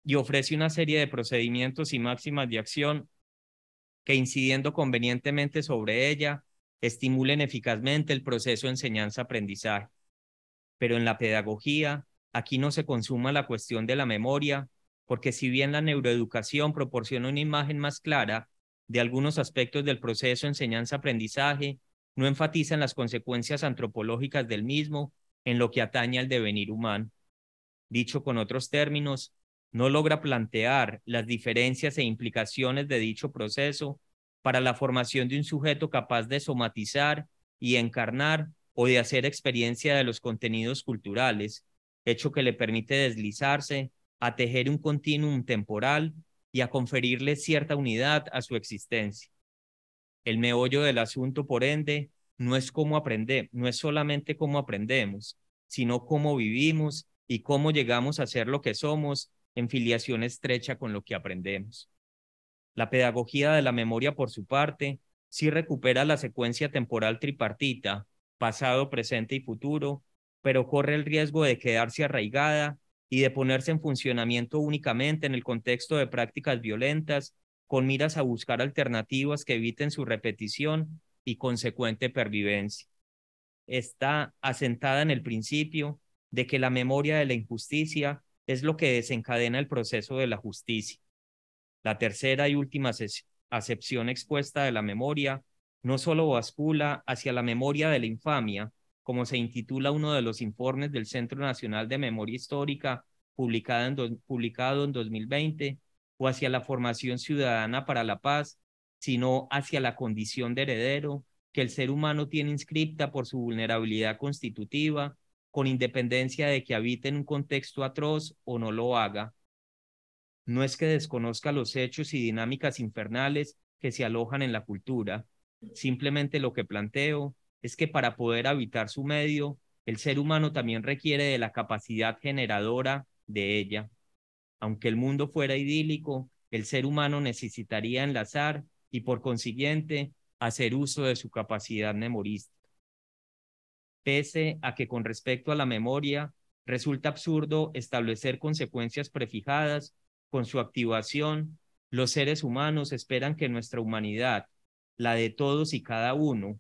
y ofrece una serie de procedimientos y máximas de acción que incidiendo convenientemente sobre ella estimulen eficazmente el proceso de enseñanza-aprendizaje. Pero en la pedagogía, aquí no se consuma la cuestión de la memoria, porque si bien la neuroeducación proporciona una imagen más clara de algunos aspectos del proceso enseñanza-aprendizaje, no enfatizan las consecuencias antropológicas del mismo en lo que atañe al devenir humano. Dicho con otros términos, no logra plantear las diferencias e implicaciones de dicho proceso para la formación de un sujeto capaz de somatizar y encarnar o de hacer experiencia de los contenidos culturales, hecho que le permite deslizarse, a tejer un continuum temporal y a conferirle cierta unidad a su existencia. El meollo del asunto, por ende, no es cómo aprender, no es solamente cómo aprendemos, sino cómo vivimos y cómo llegamos a ser lo que somos en filiación estrecha con lo que aprendemos. La pedagogía de la memoria, por su parte, sí recupera la secuencia temporal tripartita, pasado, presente y futuro, pero corre el riesgo de quedarse arraigada y de ponerse en funcionamiento únicamente en el contexto de prácticas violentas, con miras a buscar alternativas que eviten su repetición y consecuente pervivencia. Está asentada en el principio de que la memoria de la injusticia es lo que desencadena el proceso de la justicia la tercera y última acepción expuesta de la memoria, no solo bascula hacia la memoria de la infamia, como se intitula uno de los informes del Centro Nacional de Memoria Histórica, publicado en, publicado en 2020, o hacia la formación ciudadana para la paz, sino hacia la condición de heredero que el ser humano tiene inscripta por su vulnerabilidad constitutiva, con independencia de que habite en un contexto atroz o no lo haga, no es que desconozca los hechos y dinámicas infernales que se alojan en la cultura, simplemente lo que planteo es que para poder habitar su medio, el ser humano también requiere de la capacidad generadora de ella. Aunque el mundo fuera idílico, el ser humano necesitaría enlazar y por consiguiente hacer uso de su capacidad memorística. Pese a que con respecto a la memoria, resulta absurdo establecer consecuencias prefijadas con su activación, los seres humanos esperan que nuestra humanidad, la de todos y cada uno,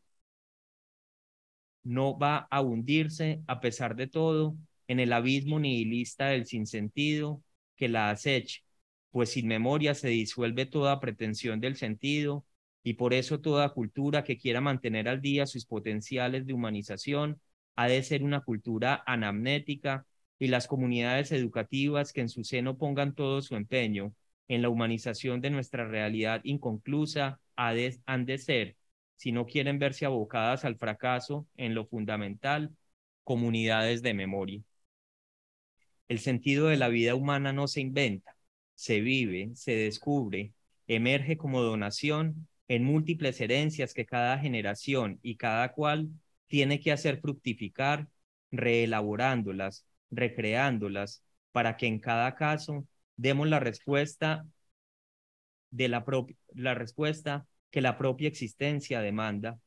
no va a hundirse, a pesar de todo, en el abismo nihilista del sinsentido que la aceche, pues sin memoria se disuelve toda pretensión del sentido y por eso toda cultura que quiera mantener al día sus potenciales de humanización ha de ser una cultura anamnética y las comunidades educativas que en su seno pongan todo su empeño en la humanización de nuestra realidad inconclusa han de ser, si no quieren verse abocadas al fracaso en lo fundamental, comunidades de memoria. El sentido de la vida humana no se inventa, se vive, se descubre, emerge como donación en múltiples herencias que cada generación y cada cual tiene que hacer fructificar, reelaborándolas, recreándolas para que en cada caso demos la respuesta de la, la respuesta que la propia existencia demanda.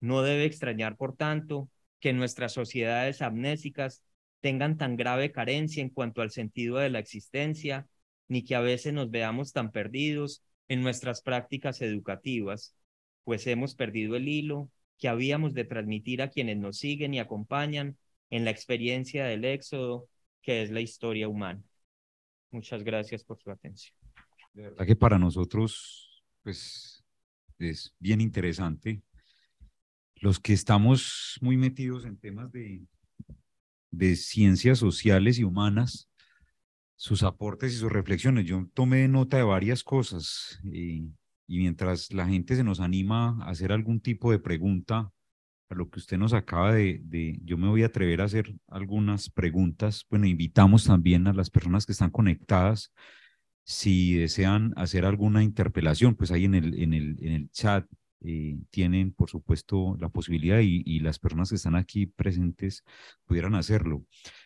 No debe extrañar, por tanto, que nuestras sociedades amnésicas tengan tan grave carencia en cuanto al sentido de la existencia, ni que a veces nos veamos tan perdidos en nuestras prácticas educativas, pues hemos perdido el hilo que habíamos de transmitir a quienes nos siguen y acompañan en la experiencia del éxodo, que es la historia humana. Muchas gracias por su atención. De verdad que para nosotros, pues, es bien interesante. Los que estamos muy metidos en temas de, de ciencias sociales y humanas, sus aportes y sus reflexiones. Yo tomé nota de varias cosas y, eh, y mientras la gente se nos anima a hacer algún tipo de pregunta a lo que usted nos acaba de, de, yo me voy a atrever a hacer algunas preguntas. Bueno, invitamos también a las personas que están conectadas, si desean hacer alguna interpelación, pues ahí en el, en el, en el chat eh, tienen, por supuesto, la posibilidad y, las personas que están aquí presentes pudieran hacerlo.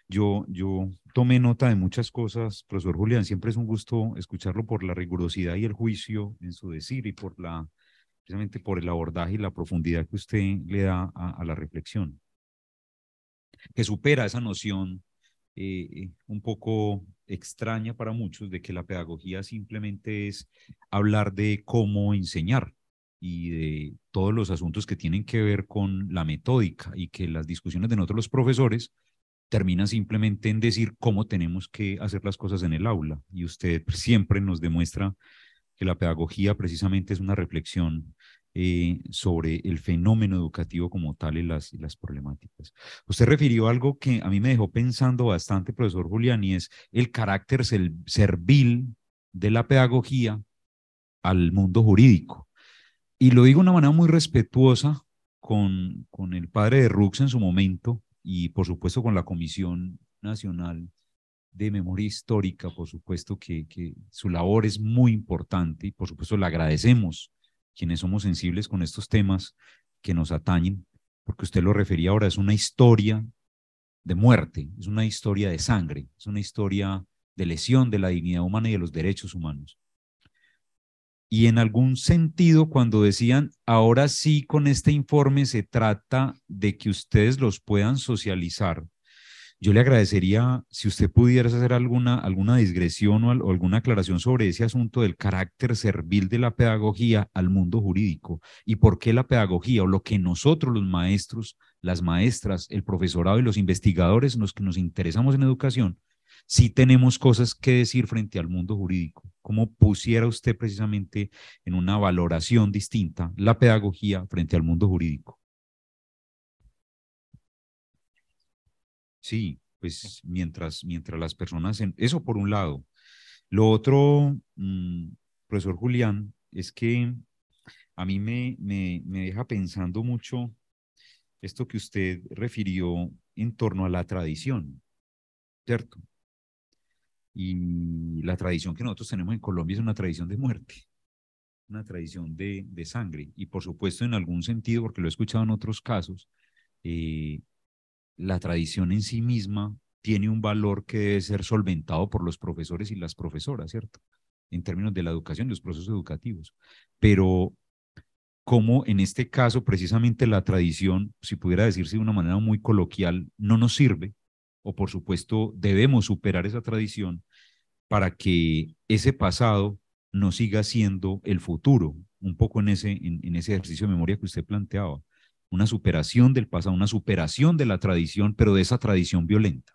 Yo, yo tomé nota de muchas cosas, profesor Julián, siempre es un gusto escucharlo por la rigurosidad y el juicio en su decir y por la precisamente por el abordaje y la profundidad que usted le da a, la reflexión, que supera esa noción eh, eh, un poco extraña para muchos de que la pedagogía simplemente es hablar de cómo enseñar y de todos los asuntos que tienen que ver con la metódica y que las discusiones de nosotros los profesores terminan simplemente en decir cómo tenemos que hacer las cosas en el aula. Y usted siempre nos demuestra que la pedagogía precisamente es una reflexión eh, sobre el fenómeno educativo como tal y las, las problemáticas. Usted refirió algo que a mí me dejó pensando bastante, profesor Julián, y es el carácter servil de la pedagogía al mundo jurídico. Y lo digo de una manera muy respetuosa con, con el padre de Rux en su momento y por supuesto con la Comisión Nacional de memoria histórica, por supuesto que, su labor es muy importante y por supuesto le agradecemos quienes somos sensibles con estos temas que nos atañen, porque usted lo refería ahora, es una historia de muerte, es una historia de sangre, es una historia de lesión de la dignidad humana y de los derechos humanos. Y en algún sentido, cuando decían, ahora sí con este informe se trata de que ustedes los puedan socializar yo le agradecería si usted pudiera hacer alguna, alguna digresión o, alguna aclaración sobre ese asunto del carácter servil de la pedagogía al mundo jurídico y por qué la pedagogía o lo que nosotros los maestros, las maestras, el profesorado y los investigadores, los que nos interesamos en educación, sí tenemos cosas que decir frente al mundo jurídico. ¿Cómo pusiera usted precisamente en una valoración distinta la pedagogía frente al mundo jurídico? Sí, pues mientras, mientras las personas... En, eso por un lado. Lo otro, mm, profesor Julián, es que a mí me, me, me deja pensando mucho esto que usted refirió en torno a la tradición, ¿cierto? Y la tradición que nosotros tenemos en Colombia es una tradición de muerte, una tradición de, de sangre. Y por supuesto, en algún sentido, porque lo he escuchado en otros casos, eh, la tradición en sí misma tiene un valor que debe ser solventado por los profesores y las profesoras, ¿cierto? En términos de la educación, y los procesos educativos. Pero como en este caso precisamente la tradición, si pudiera decirse de una manera muy coloquial, no nos sirve, o por supuesto debemos superar esa tradición para que ese pasado no siga siendo el futuro, un poco en ese, en ese ejercicio de memoria que usted planteaba una superación del pasado, una superación de la tradición, pero de esa tradición violenta.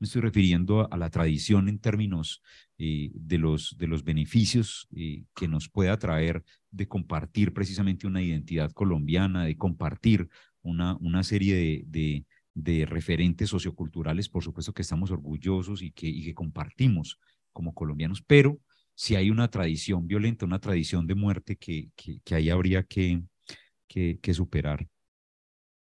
Me estoy refiriendo a, la tradición en términos eh, de, los, de los beneficios eh, que nos puede traer de compartir precisamente una identidad colombiana, de compartir una, una serie de, referentes socioculturales, por supuesto que estamos orgullosos y que, que compartimos como colombianos, pero si hay una tradición violenta, una tradición de muerte que, que, ahí habría que superar.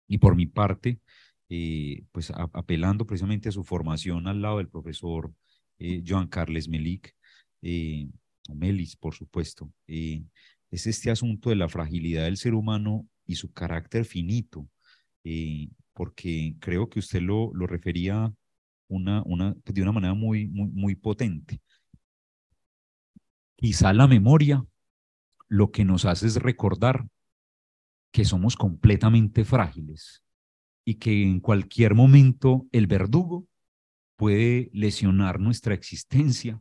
Y por mi parte, eh, pues apelando precisamente a su formación al lado del profesor eh, Joan Carles Melik, eh, o Melis, por supuesto, es este asunto de la fragilidad del ser humano y su carácter finito, porque creo que usted lo, lo refería una, una, pues, de una manera muy, muy, muy potente. Quizá la memoria lo que nos hace es recordar que somos completamente frágiles y que en cualquier momento el verdugo puede lesionar nuestra existencia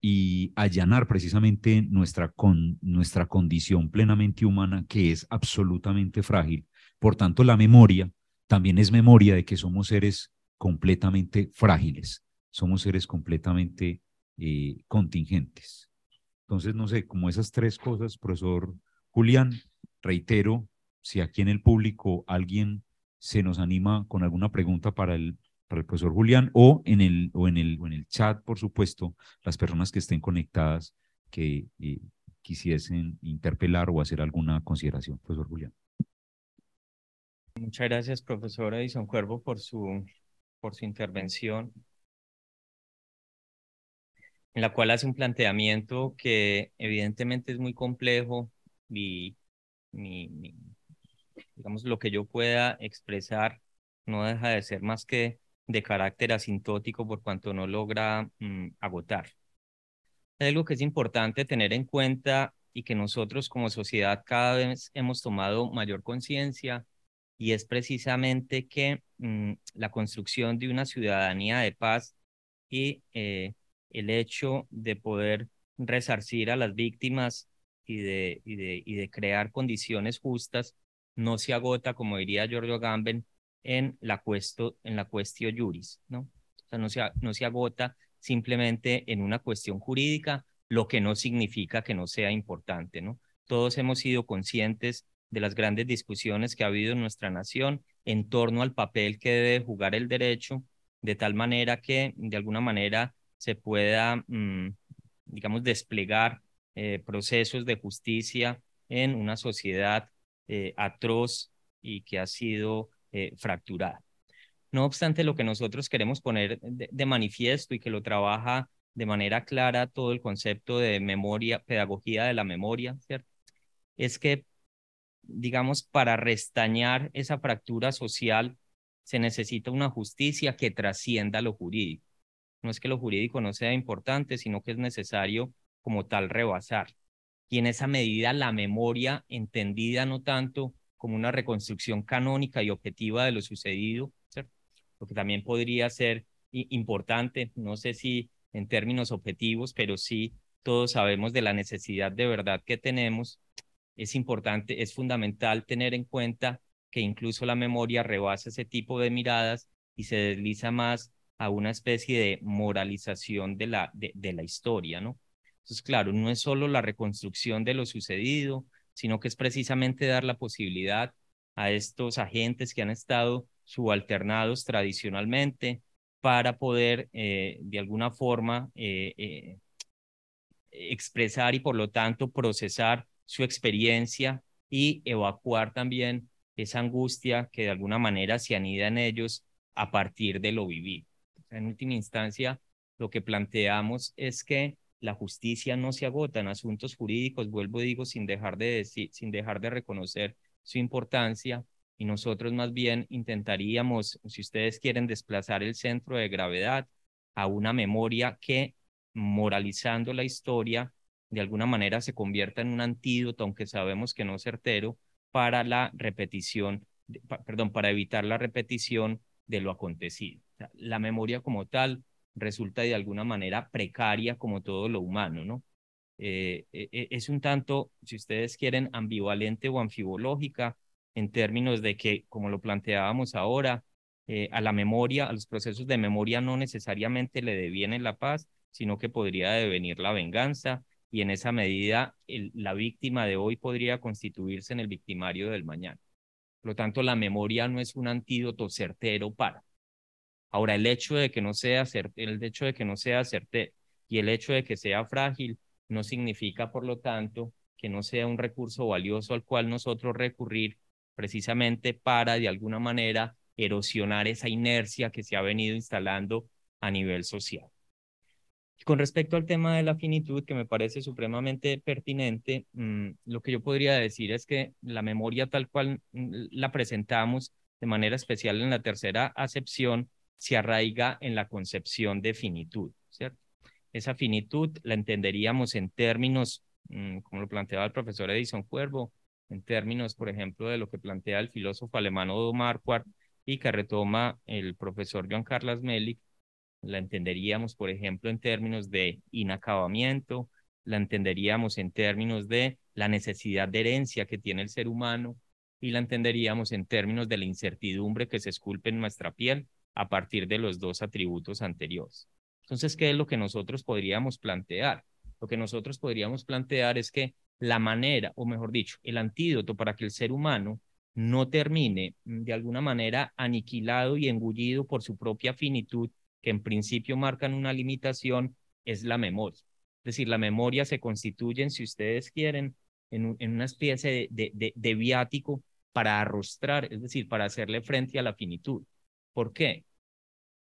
y allanar precisamente nuestra, nuestra condición plenamente humana que es absolutamente frágil. Por tanto, la memoria también es memoria de que somos seres completamente frágiles, somos seres completamente eh, contingentes. Entonces, no sé, como esas tres cosas, profesor Julián, reitero si aquí en el público alguien se nos anima con alguna pregunta para el, profesor Julián o en el, o en en el chat, por supuesto, las personas que estén conectadas que eh, quisiesen interpelar o hacer alguna consideración. Profesor Julián. Muchas gracias, profesor Edison Cuervo, por su, por su intervención, en la cual hace un planteamiento que evidentemente es muy complejo y mi, digamos, lo que yo pueda expresar no deja de ser más que de carácter asintótico por cuanto no logra mm, agotar. algo que es importante tener en cuenta y que nosotros como sociedad cada vez hemos tomado mayor conciencia y es precisamente que mm, la construcción de una ciudadanía de paz y eh, el hecho de poder resarcir a las víctimas y y de crear condiciones justas no se agota, como diría Giorgio Gamben, en la, cuestión en la juris, ¿no? O sea, no se, agota simplemente en una cuestión jurídica, lo que no significa que no sea importante, ¿no? Todos hemos sido conscientes de las grandes discusiones que ha habido en nuestra nación en torno al papel que debe jugar el derecho, de tal manera que de alguna manera se pueda, mm, digamos, desplegar eh, procesos de justicia en una sociedad eh, atroz y que ha sido eh, fracturada. No obstante, lo que nosotros queremos poner de, manifiesto y que lo trabaja de manera clara todo el concepto de memoria, pedagogía de la memoria, ¿cierto? Es que, digamos, para restañar esa fractura social se necesita una justicia que trascienda lo jurídico. No es que lo jurídico no sea importante, sino que es necesario como tal rebasar y en esa medida la memoria, entendida no tanto como una reconstrucción canónica y objetiva de lo sucedido, ¿cierto? lo que también podría ser importante, no sé si en términos objetivos, pero sí todos sabemos de la necesidad de verdad que tenemos, es importante, es fundamental tener en cuenta que incluso la memoria rebasa ese tipo de miradas y se desliza más a una especie de moralización de la, de la historia, ¿no? Entonces, claro, no es solo la reconstrucción de lo sucedido, sino que es precisamente dar la posibilidad a estos agentes que han estado subalternados tradicionalmente para poder eh, de alguna forma eh, eh, expresar y por lo tanto procesar su experiencia y evacuar también esa angustia que de alguna manera se anida en ellos a partir de lo vivido. En última instancia, lo que planteamos es que la justicia no se agota en asuntos jurídicos, vuelvo digo, sin dejar de decir, sin dejar de reconocer su importancia y nosotros más bien intentaríamos, si ustedes quieren, desplazar el centro de gravedad a una memoria que, moralizando la historia, de alguna manera se convierta en un antídoto, aunque sabemos que no es certero, para la repetición, perdón, para evitar la repetición de lo acontecido. La memoria como tal resulta de alguna manera precaria como todo lo humano, ¿no? Eh, eh, eh, es un tanto, si ustedes quieren, ambivalente o anfibológica en términos de que, como lo planteábamos ahora, a la memoria, a los procesos de memoria no necesariamente le deviene la paz, sino que podría devenir la venganza y en esa medida la víctima de hoy podría constituirse en el victimario del mañana. Por lo tanto, la memoria no es un antídoto certero para. Ahora, el hecho de que no sea certero, el hecho de que no sea certero y el hecho de que sea frágil no significa, por lo tanto, que no sea un recurso valioso al cual nosotros recurrir precisamente para, de alguna manera, erosionar esa inercia que se ha venido instalando a nivel social. Con respecto al tema de la finitud, que me parece supremamente pertinente, mm, lo que yo podría decir es que la memoria tal cual mm, la presentamos de manera especial en la tercera acepción, se arraiga en la concepción de finitud, ¿cierto? Esa finitud la entenderíamos en términos, mm, como lo planteaba el profesor Edison Cuervo, en términos, por ejemplo, de lo que plantea el filósofo alemán Odo Marquardt y que retoma el profesor Joan Carlos Mellick, la entenderíamos, por ejemplo, en términos de inacabamiento, la entenderíamos en términos de la necesidad de herencia que tiene el ser humano y la entenderíamos en términos de la incertidumbre que se esculpe en nuestra piel a partir de los dos atributos anteriores. Entonces, ¿qué es lo que nosotros podríamos plantear? Lo que nosotros podríamos plantear es que la manera, o mejor dicho, el antídoto para que el ser humano no termine mm, de alguna manera aniquilado y engullido por su propia finitud, que en principio marcan una limitación, es la memoria. Es decir, la memoria se constituye, si ustedes quieren, en, una especie de, de viático para arrostrar, es decir, para hacerle frente a la finitud. ¿Por qué?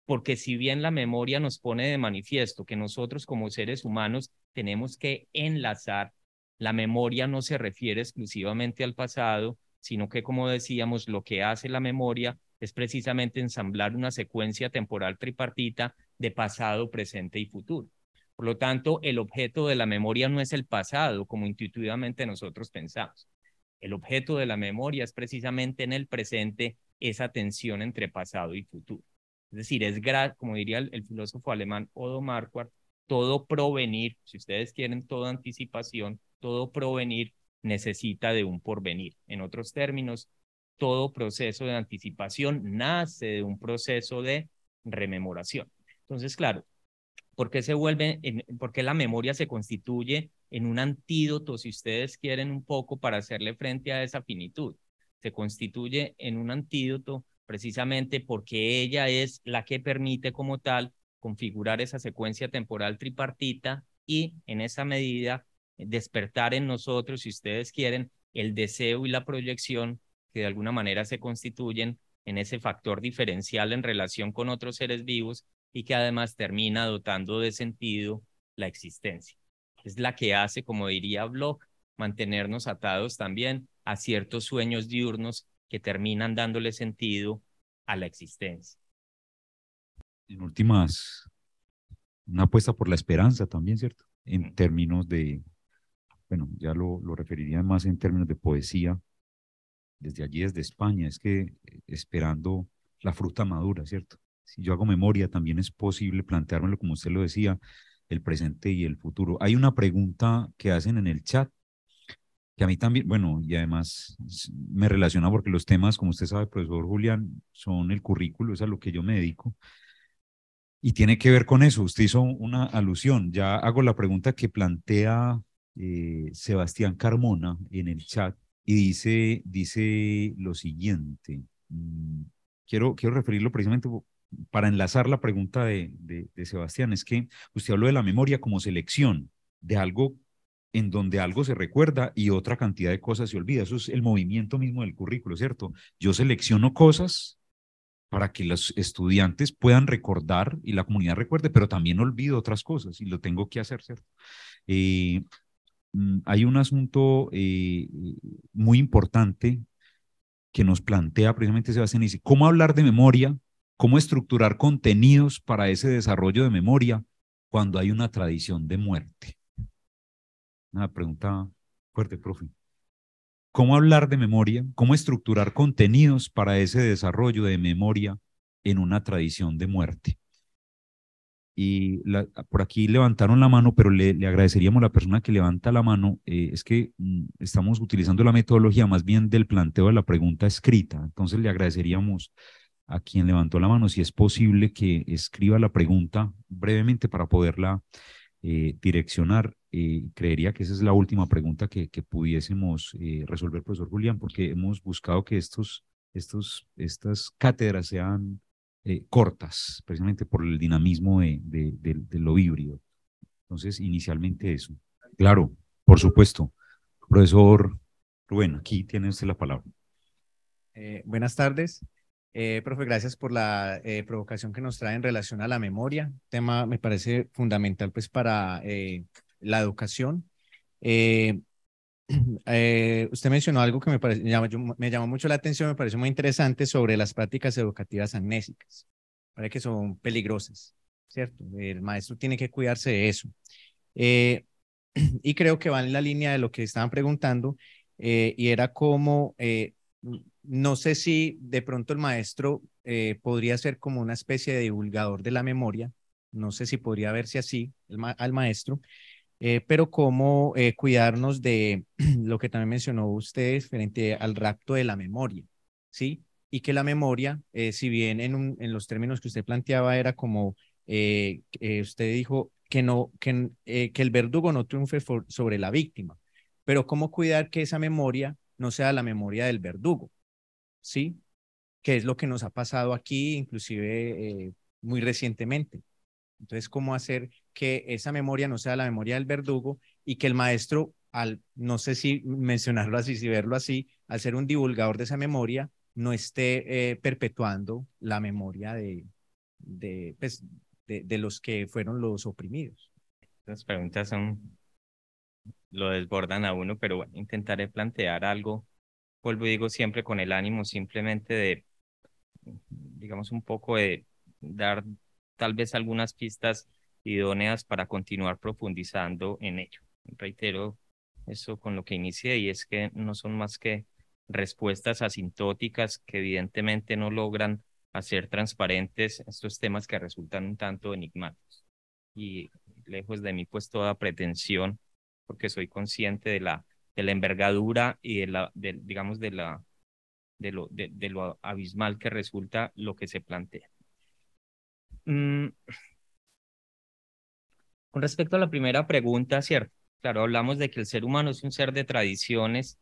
Porque si bien la memoria nos pone de manifiesto que nosotros como seres humanos tenemos que enlazar, la memoria no se refiere exclusivamente al pasado, sino que como decíamos, lo que hace la memoria es precisamente ensamblar una secuencia temporal tripartita de pasado, presente y futuro. Por lo tanto, el objeto de la memoria no es el pasado, como intuitivamente nosotros pensamos. El objeto de la memoria es precisamente en el presente esa tensión entre pasado y futuro. Es decir, es como diría el, filósofo alemán Odo Marquardt, todo provenir, si ustedes quieren, toda anticipación, todo provenir necesita de un porvenir. En otros términos, todo proceso de anticipación nace de un proceso de rememoración. Entonces, claro, ¿por qué se vuelve, en, por qué la memoria se constituye en un antídoto, si ustedes quieren, un poco para hacerle frente a esa finitud? se constituye en un antídoto precisamente porque ella es la que permite como tal configurar esa secuencia temporal tripartita y en esa medida despertar en nosotros, si ustedes quieren, el deseo y la proyección que de alguna manera se constituyen en ese factor diferencial en relación con otros seres vivos y que además termina dotando de sentido la existencia. Es la que hace, como diría Bloch, mantenernos atados también a ciertos sueños diurnos que terminan dándole sentido a la existencia. En últimas, una apuesta por la esperanza también, ¿cierto? En términos de, bueno, ya lo, referiría más en términos de poesía, desde allí, desde España, es que eh, esperando la fruta madura, ¿cierto? Si yo hago memoria, también es posible planteármelo, como usted lo decía, el presente y el futuro. Hay una pregunta que hacen en el chat que a mí también, bueno, y además me relaciona porque los temas, como usted sabe, profesor Julián, son el currículo, es a lo que yo me dedico. Y tiene que ver con eso, usted hizo una alusión, ya hago la pregunta que plantea eh, Sebastián Carmona en el chat y dice, dice lo siguiente, mm, quiero, quiero referirlo precisamente para enlazar la pregunta de, de, de Sebastián, es que usted habló de la memoria como selección, de algo en donde algo se recuerda y otra cantidad de cosas se olvida. Eso es el movimiento mismo del currículo, ¿cierto? Yo selecciono cosas para que los estudiantes puedan recordar y la comunidad recuerde, pero también olvido otras cosas y lo tengo que hacer, ¿cierto? Eh, mm, hay un asunto eh, muy importante que nos plantea precisamente Sebastián, y dice, ¿cómo hablar de memoria? ¿Cómo estructurar contenidos para ese desarrollo de memoria cuando hay una tradición de muerte? Una pregunta fuerte, profe. ¿Cómo hablar de memoria? ¿Cómo estructurar contenidos para ese desarrollo de memoria en una tradición de muerte? Y por aquí levantaron la mano, pero le, agradeceríamos a la persona que levanta la mano. Eh, es que mm, estamos utilizando la metodología más bien del planteo de la pregunta escrita. Entonces le agradeceríamos a quien levantó la mano si es posible que escriba la pregunta brevemente para poderla eh, direccionar? Eh, creería que esa es la última pregunta que, pudiésemos eh, resolver, profesor Julián, porque hemos buscado que estos, estos, estas cátedras sean cortas, precisamente por el dinamismo de, lo híbrido. Entonces, inicialmente eso. Claro, por supuesto. Profesor Rubén, aquí tiene usted la palabra. buenas tardes. Eh, profe, gracias por la eh, provocación que nos trae en relación a la memoria. Tema me parece fundamental pues para eh, la educación. *clears throat* usted mencionó algo que me, me, llamó, mucho la atención, me pareció muy interesante sobre las prácticas educativas amnésicas, Parece que son peligrosas, ¿cierto? El maestro tiene que cuidarse de eso. *clears throat* y creo que va en la línea de lo que estaban preguntando, y era cómo no sé si de pronto el maestro eh, podría ser como una especie de divulgador de la memoria, no sé si podría verse así al maestro, eh, pero cómo eh, cuidarnos de *clears throat* lo que también mencionó usted frente al rapto de la memoria, ¿sí? Y que la memoria, si bien en, los términos que usted planteaba era como, usted dijo que, no, que, el verdugo no triunfe sobre la víctima, pero cómo cuidar que esa memoria no sea la memoria del verdugo, ¿sí? Que es lo que nos ha pasado aquí, inclusive eh, muy recientemente. Entonces, ¿cómo hacer que esa memoria no sea la memoria del verdugo y que el maestro, al, no sé si mencionarlo así, si verlo así, al ser un divulgador de esa memoria, no esté eh, perpetuando la memoria de, de, pues, de, los que fueron los oprimidos. Las preguntas son, lo desbordan a uno, pero intentaré plantear algo vuelvo y digo siempre con el ánimo simplemente de, digamos, un poco de dar tal vez algunas pistas idóneas para continuar profundizando en ello. Reitero eso con lo que inicié y es que no son más que respuestas asintóticas que evidentemente no logran hacer transparentes estos temas que resultan un tanto enigmáticos. Y lejos de mí pues toda pretensión, porque soy consciente de la de la envergadura y de la, digamos, de, la, de, lo, abismal que resulta lo que se plantea. Mm. Con respecto a la primera pregunta, ¿cierto? Claro, hablamos de que el ser humano es un ser de tradiciones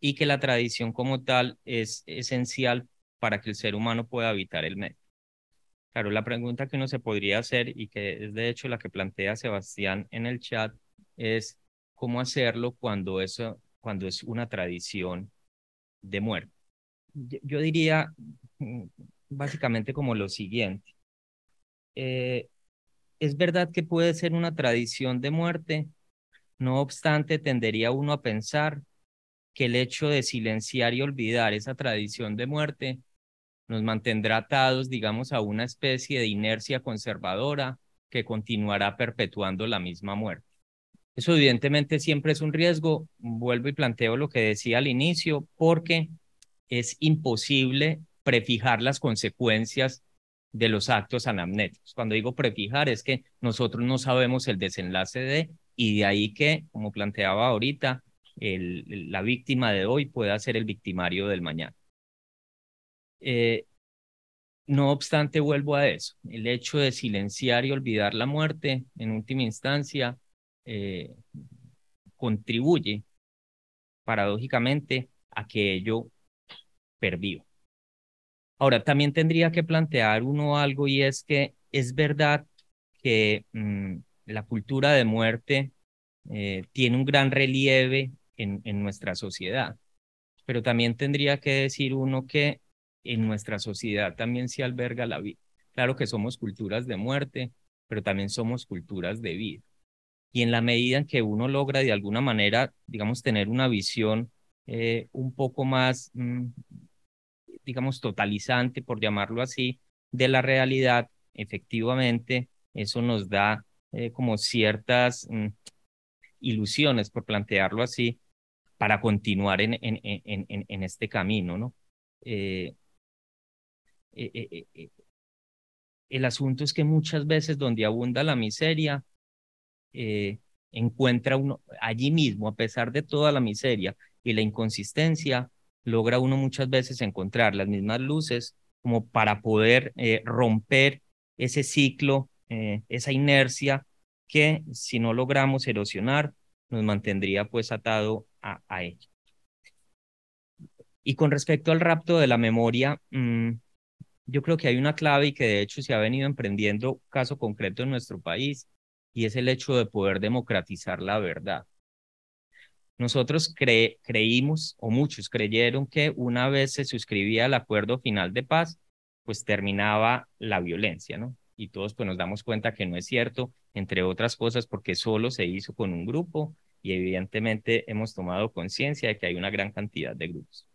y que la tradición como tal es esencial para que el ser humano pueda habitar el medio. Claro, la pregunta que uno se podría hacer y que es de hecho la que plantea Sebastián en el chat es cómo hacerlo cuando, cuando es una tradición de muerte. Yo, diría mm, básicamente como lo siguiente. Eh, es verdad que puede ser una tradición de muerte, no obstante, tendería uno a pensar que el hecho de silenciar y olvidar esa tradición de muerte nos mantendrá atados, digamos, a una especie de inercia conservadora que continuará perpetuando la misma muerte. Eso evidentemente siempre es un riesgo, vuelvo y planteo lo que decía al inicio, porque es imposible prefijar las consecuencias de los actos anamnéticos. Cuando digo prefijar es que nosotros no sabemos el desenlace de, y de ahí que, como planteaba ahorita, la víctima de hoy pueda ser el victimario del mañana. Eh, no obstante, vuelvo a eso. El hecho de silenciar y olvidar la muerte, en última instancia, eh, contribuye paradójicamente a que ello perviva. Ahora, también tendría que plantear uno algo y es que es verdad que mm, la cultura de muerte eh, tiene un gran relieve en nuestra sociedad, pero también tendría que decir uno que en nuestra sociedad también se alberga la vida. Claro que somos culturas de muerte, pero también somos culturas de vida y en la medida en que uno logra de alguna manera, digamos, tener una visión eh, un poco más, mm, digamos, totalizante, por llamarlo así, de la realidad, efectivamente, eso nos da eh, como ciertas mm, ilusiones, por plantearlo así, para continuar en, en, en, este camino, ¿no? Eh, el asunto es que muchas veces donde abunda la miseria, eh, encuentra uno allí mismo, a pesar de toda la miseria y la inconsistencia, logra uno muchas veces encontrar las mismas luces como para poder eh, romper ese ciclo, eh, esa inercia que si no logramos erosionar, nos mantendría pues atado a, ella. Y con respecto al rapto de la memoria, mm, yo creo que hay una clave y que de hecho se ha venido emprendiendo caso concreto en nuestro país, y es el hecho de poder democratizar la verdad. Nosotros creímos, o muchos creyeron, que una vez se suscribía el acuerdo final de paz, pues terminaba la violencia, ¿no? Y todos pues nos damos cuenta que no es cierto, entre otras cosas porque solo se hizo con un grupo y evidentemente hemos tomado conciencia de que hay una gran cantidad de grupos.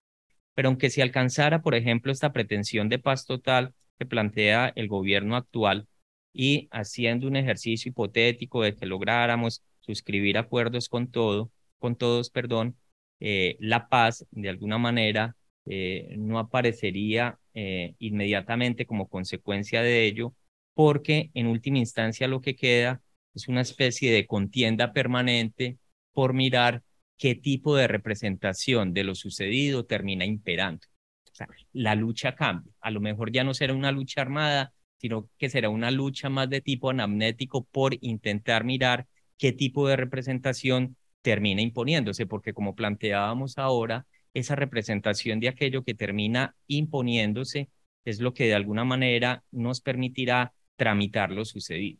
Pero aunque se alcanzara, por ejemplo, esta pretensión de paz total que plantea el gobierno actual, y haciendo un ejercicio hipotético de que lográramos suscribir acuerdos con todo, con todos, perdón, eh, la paz de alguna manera eh, no aparecería eh, inmediatamente como consecuencia de ello, porque en última instancia lo que queda es una especie de contienda permanente por mirar qué tipo de representación de lo sucedido termina imperando. sea, la lucha cambia. A lo mejor ya no será una lucha armada, sino que será una lucha más de tipo anamnético por intentar mirar qué tipo de representación termina imponiéndose, porque como planteábamos ahora, esa representación de aquello que termina imponiéndose es lo que de alguna manera nos permitirá tramitar lo sucedido.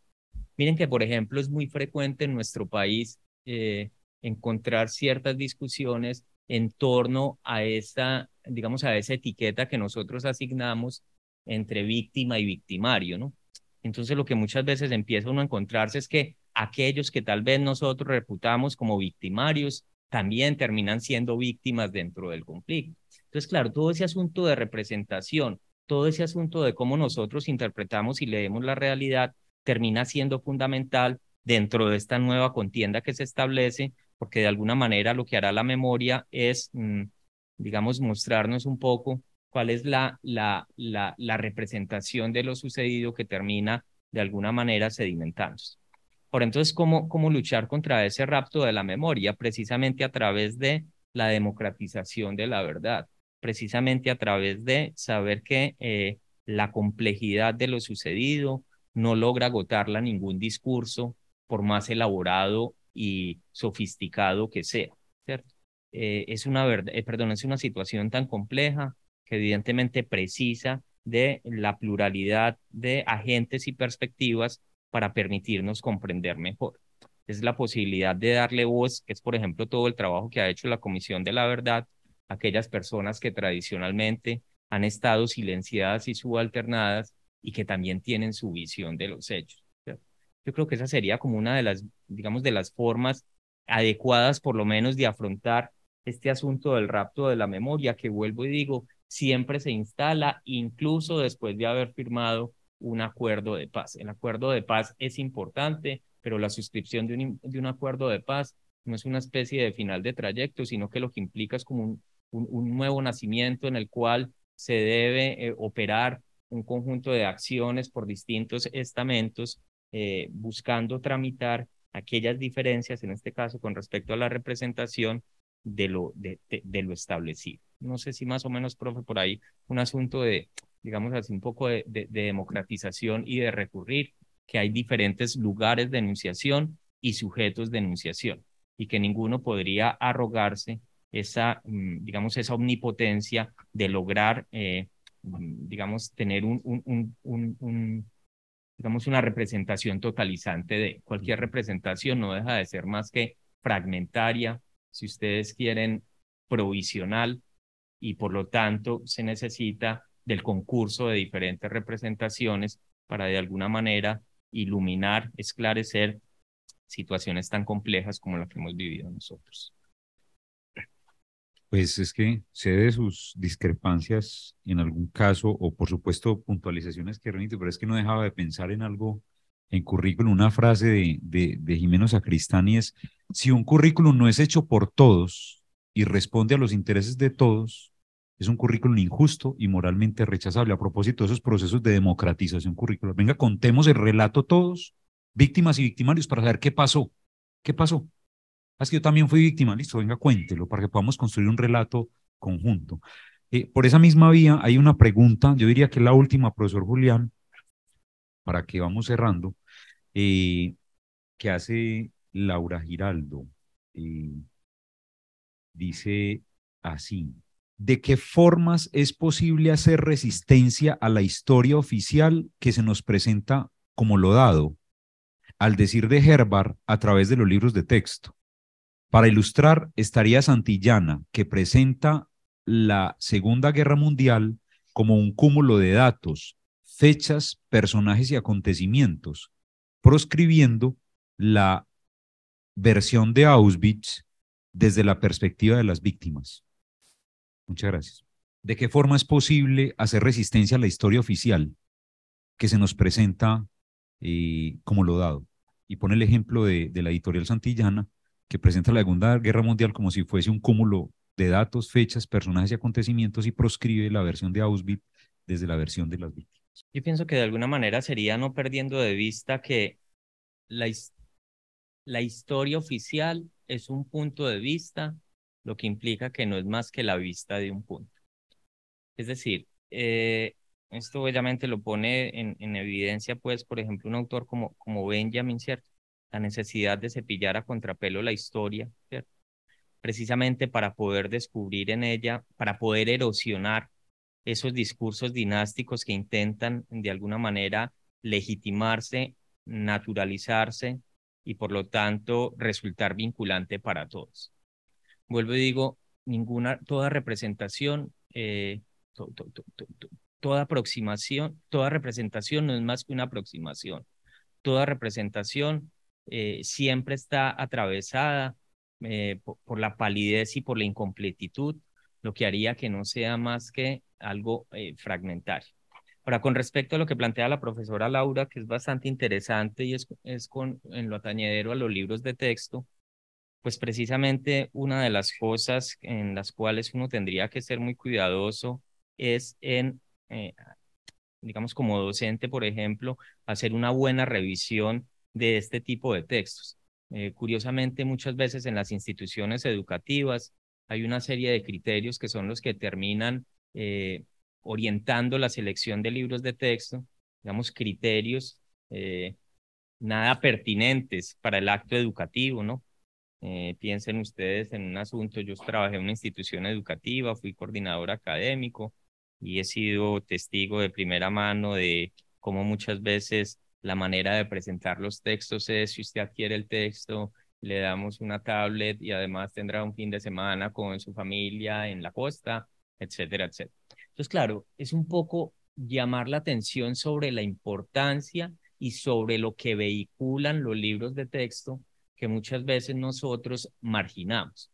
Miren que, por ejemplo, es muy frecuente en nuestro país eh, encontrar ciertas discusiones en torno a esta, digamos, a esa etiqueta que nosotros asignamos entre víctima y victimario, ¿no? Entonces lo que muchas veces empieza uno a encontrarse es que aquellos que tal vez nosotros reputamos como victimarios también terminan siendo víctimas dentro del conflicto. Entonces, claro, todo ese asunto de representación, todo ese asunto de cómo nosotros interpretamos y leemos la realidad termina siendo fundamental dentro de esta nueva contienda que se establece, porque de alguna manera lo que hará la memoria es, mm, digamos, mostrarnos un poco cuál es la, la, la, representación de lo sucedido que termina de alguna manera sedimentándose. Por entonces, ¿cómo, ¿cómo luchar contra ese rapto de la memoria? Precisamente a través de la democratización de la verdad, precisamente a través de saber que eh, la complejidad de lo sucedido no logra agotarla ningún discurso, por más elaborado y sofisticado que sea. Eh, es, una verdad, eh, es una situación tan compleja que evidentemente precisa de la pluralidad de agentes y perspectivas para permitirnos comprender mejor. Es la posibilidad de darle voz, que es por ejemplo todo el trabajo que ha hecho la Comisión de la Verdad, aquellas personas que tradicionalmente han estado silenciadas y subalternadas y que también tienen su visión de los hechos. Yo creo que esa sería como una de las, digamos, de las formas adecuadas por lo menos de afrontar este asunto del rapto de la memoria, que vuelvo y digo, siempre se instala, incluso después de haber firmado un acuerdo de paz. El acuerdo de paz es importante, pero la suscripción de un, acuerdo de paz no es una especie de final de trayecto, sino que lo que implica es como un, nuevo nacimiento en el cual se debe eh, operar un conjunto de acciones por distintos estamentos eh, buscando tramitar aquellas diferencias, en este caso con respecto a la representación de lo establecido no sé si más o menos, profe, por ahí un asunto de, digamos así, un poco de, democratización y de recurrir, que hay diferentes lugares de enunciación y sujetos de enunciación, y que ninguno podría arrogarse esa, mm, digamos, esa omnipotencia de lograr, eh, mm, digamos, tener una representación totalizante de cualquier representación, no deja de ser más que fragmentaria, si ustedes quieren, provisional, y por lo tanto se necesita del concurso de diferentes representaciones para de alguna manera iluminar, esclarecer situaciones tan complejas como las que hemos vivido nosotros. Pues es que se de sus discrepancias en algún caso, o por supuesto puntualizaciones que remite, pero es que no dejaba de pensar en algo, en currículum, una frase de, de, Jimeno Sacristán es, si un currículum no es hecho por todos y responde a los intereses de todos, es un currículum injusto y moralmente rechazable. A propósito de esos procesos de democratización curricular, venga, contemos el relato todos, víctimas y victimarios, para saber qué pasó. ¿Qué pasó? Ah, es que yo también fui víctima, listo, venga, cuéntelo, para que podamos construir un relato conjunto. Eh, por esa misma vía hay una pregunta, yo diría que la última, profesor Julián, para que vamos cerrando, eh, que hace Laura Giraldo. Eh, dice así, de qué formas es posible hacer resistencia a la historia oficial que se nos presenta como lo dado, al decir de Herbar a través de los libros de texto. Para ilustrar, estaría Santillana, que presenta la Segunda Guerra Mundial como un cúmulo de datos, fechas, personajes y acontecimientos, proscribiendo la versión de Auschwitz desde la perspectiva de las víctimas. Muchas gracias. ¿De qué forma es posible hacer resistencia a la historia oficial que se nos presenta eh, como lo dado? Y pone el ejemplo de, la editorial Santillana, que presenta la Segunda Guerra Mundial como si fuese un cúmulo de datos, fechas, personajes y acontecimientos y proscribe la versión de Auschwitz desde la versión de las víctimas. Yo pienso que de alguna manera sería no perdiendo de vista que la historia oficial es un punto de vista lo que implica que no es más que la vista de un punto. Es decir, eh, esto obviamente lo pone en, evidencia, pues, por ejemplo, un autor como, como Benjamin, ¿cierto? La necesidad de cepillar a contrapelo la historia, ¿cierto? Precisamente para poder descubrir en ella, para poder erosionar esos discursos dinásticos que intentan de alguna manera legitimarse, naturalizarse y por lo tanto resultar vinculante para todos vuelvo y digo, ninguna, toda representación, eh, toda aproximación, toda representación no es más que una aproximación. Toda representación eh, siempre está atravesada eh, por, por, la palidez y por la incompletitud, lo que haría que no sea más que algo eh, fragmentario. Ahora, con respecto a lo que plantea la profesora Laura, que es bastante interesante y es, es con, en lo atañedero a los libros de texto, pues precisamente una de las cosas en las cuales uno tendría que ser muy cuidadoso es en, eh, digamos, como docente, por ejemplo, hacer una buena revisión de este tipo de textos. Eh, curiosamente, muchas veces en las instituciones educativas hay una serie de criterios que son los que terminan eh, orientando la selección de libros de texto, digamos, criterios nada pertinentes para el acto educativo, ¿no? Eh, piensen ustedes en un asunto, yo trabajé en una institución educativa, fui coordinador académico y he sido testigo de primera mano de cómo muchas veces la manera de presentar los textos es, si usted adquiere el texto, le damos una tablet y además tendrá un fin de semana con su familia en la costa, etcétera, etcétera. Entonces, claro, es un poco llamar la atención sobre la importancia y sobre lo que vehiculan los libros de texto que muchas veces nosotros marginamos.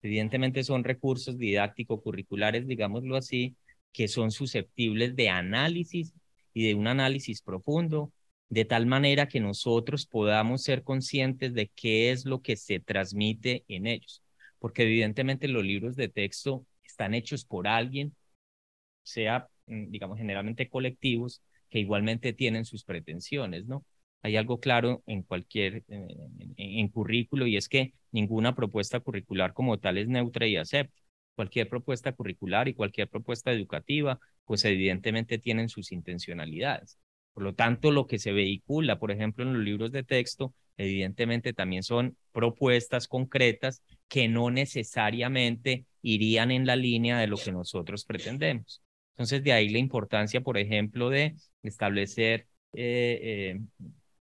Evidentemente son recursos didáctico-curriculares, digámoslo así, que son susceptibles de análisis y de un análisis profundo, de tal manera que nosotros podamos ser conscientes de qué es lo que se transmite en ellos. Porque evidentemente los libros de texto están hechos por alguien, sea, mm, digamos, generalmente colectivos, que igualmente tienen sus pretensiones, ¿no? hay algo claro en cualquier, eh, en, currículo, y es que ninguna propuesta curricular como tal es neutra y acepta. Cualquier propuesta curricular y cualquier propuesta educativa, pues evidentemente tienen sus intencionalidades. Por lo tanto, lo que se vehicula, por ejemplo, en los libros de texto, evidentemente también son propuestas concretas que no necesariamente irían en la línea de lo que nosotros pretendemos. Entonces, de ahí la importancia, por ejemplo, de establecer eh, eh,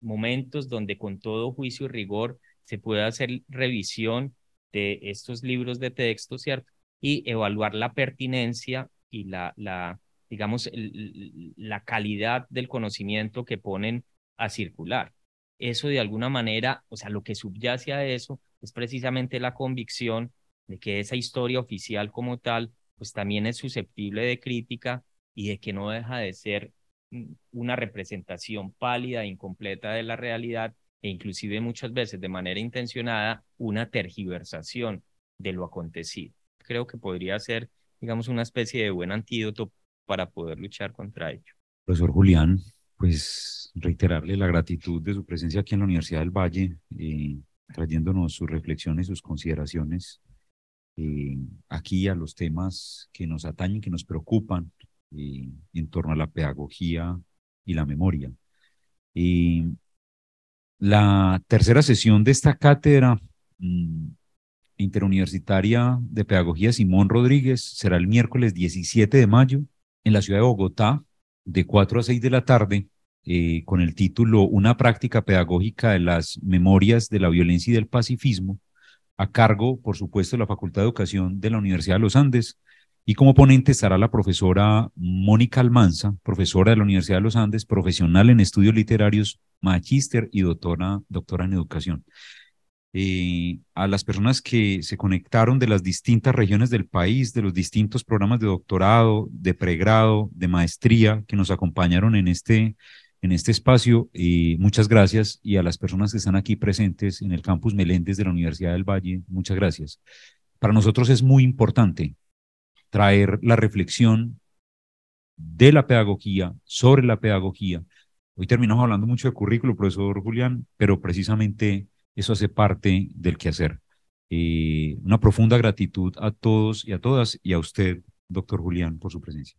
momentos donde con todo juicio y rigor se puede hacer revisión de estos libros de texto, ¿cierto? Y evaluar la pertinencia y la, la digamos, la calidad del conocimiento que ponen a circular. Eso de alguna manera, o sea, lo que subyace a eso es precisamente la convicción de que esa historia oficial como tal, pues también es susceptible de crítica y de que no deja de ser una representación pálida, e incompleta de la realidad e inclusive muchas veces de manera intencionada una tergiversación de lo acontecido. Creo que podría ser, digamos, una especie de buen antídoto para poder luchar contra ello. Profesor Julián, pues reiterarle la gratitud de su presencia aquí en la Universidad del Valle, eh, trayéndonos sus reflexiones, sus consideraciones eh, aquí a los temas que nos atañen, que nos preocupan eh, en torno a la pedagogía y la memoria. Y la tercera sesión de esta cátedra mm, interuniversitaria de pedagogía Simón Rodríguez será el miércoles 17 de mayo en la ciudad de Bogotá de 4 a 6 de la tarde eh, con el título Una práctica pedagógica de las memorias de la violencia y del pacifismo a cargo, por supuesto, de la Facultad de Educación de la Universidad de los Andes y como ponente estará la profesora Mónica Almanza, profesora de la Universidad de los Andes, profesional en estudios literarios, magíster y doctora, doctora en educación. Eh, a las personas que se conectaron de las distintas regiones del país, de los distintos programas de doctorado, de pregrado, de maestría que nos acompañaron en este, en este espacio, eh, muchas gracias. Y a las personas que están aquí presentes en el campus Meléndez de la Universidad del Valle, muchas gracias. Para nosotros es muy importante traer la reflexión de la pedagogía sobre la pedagogía. Hoy terminamos hablando mucho de currículo, profesor Julián, pero precisamente eso hace parte del quehacer. Eh, una profunda gratitud a todos y a todas y a usted, doctor Julián, por su presencia.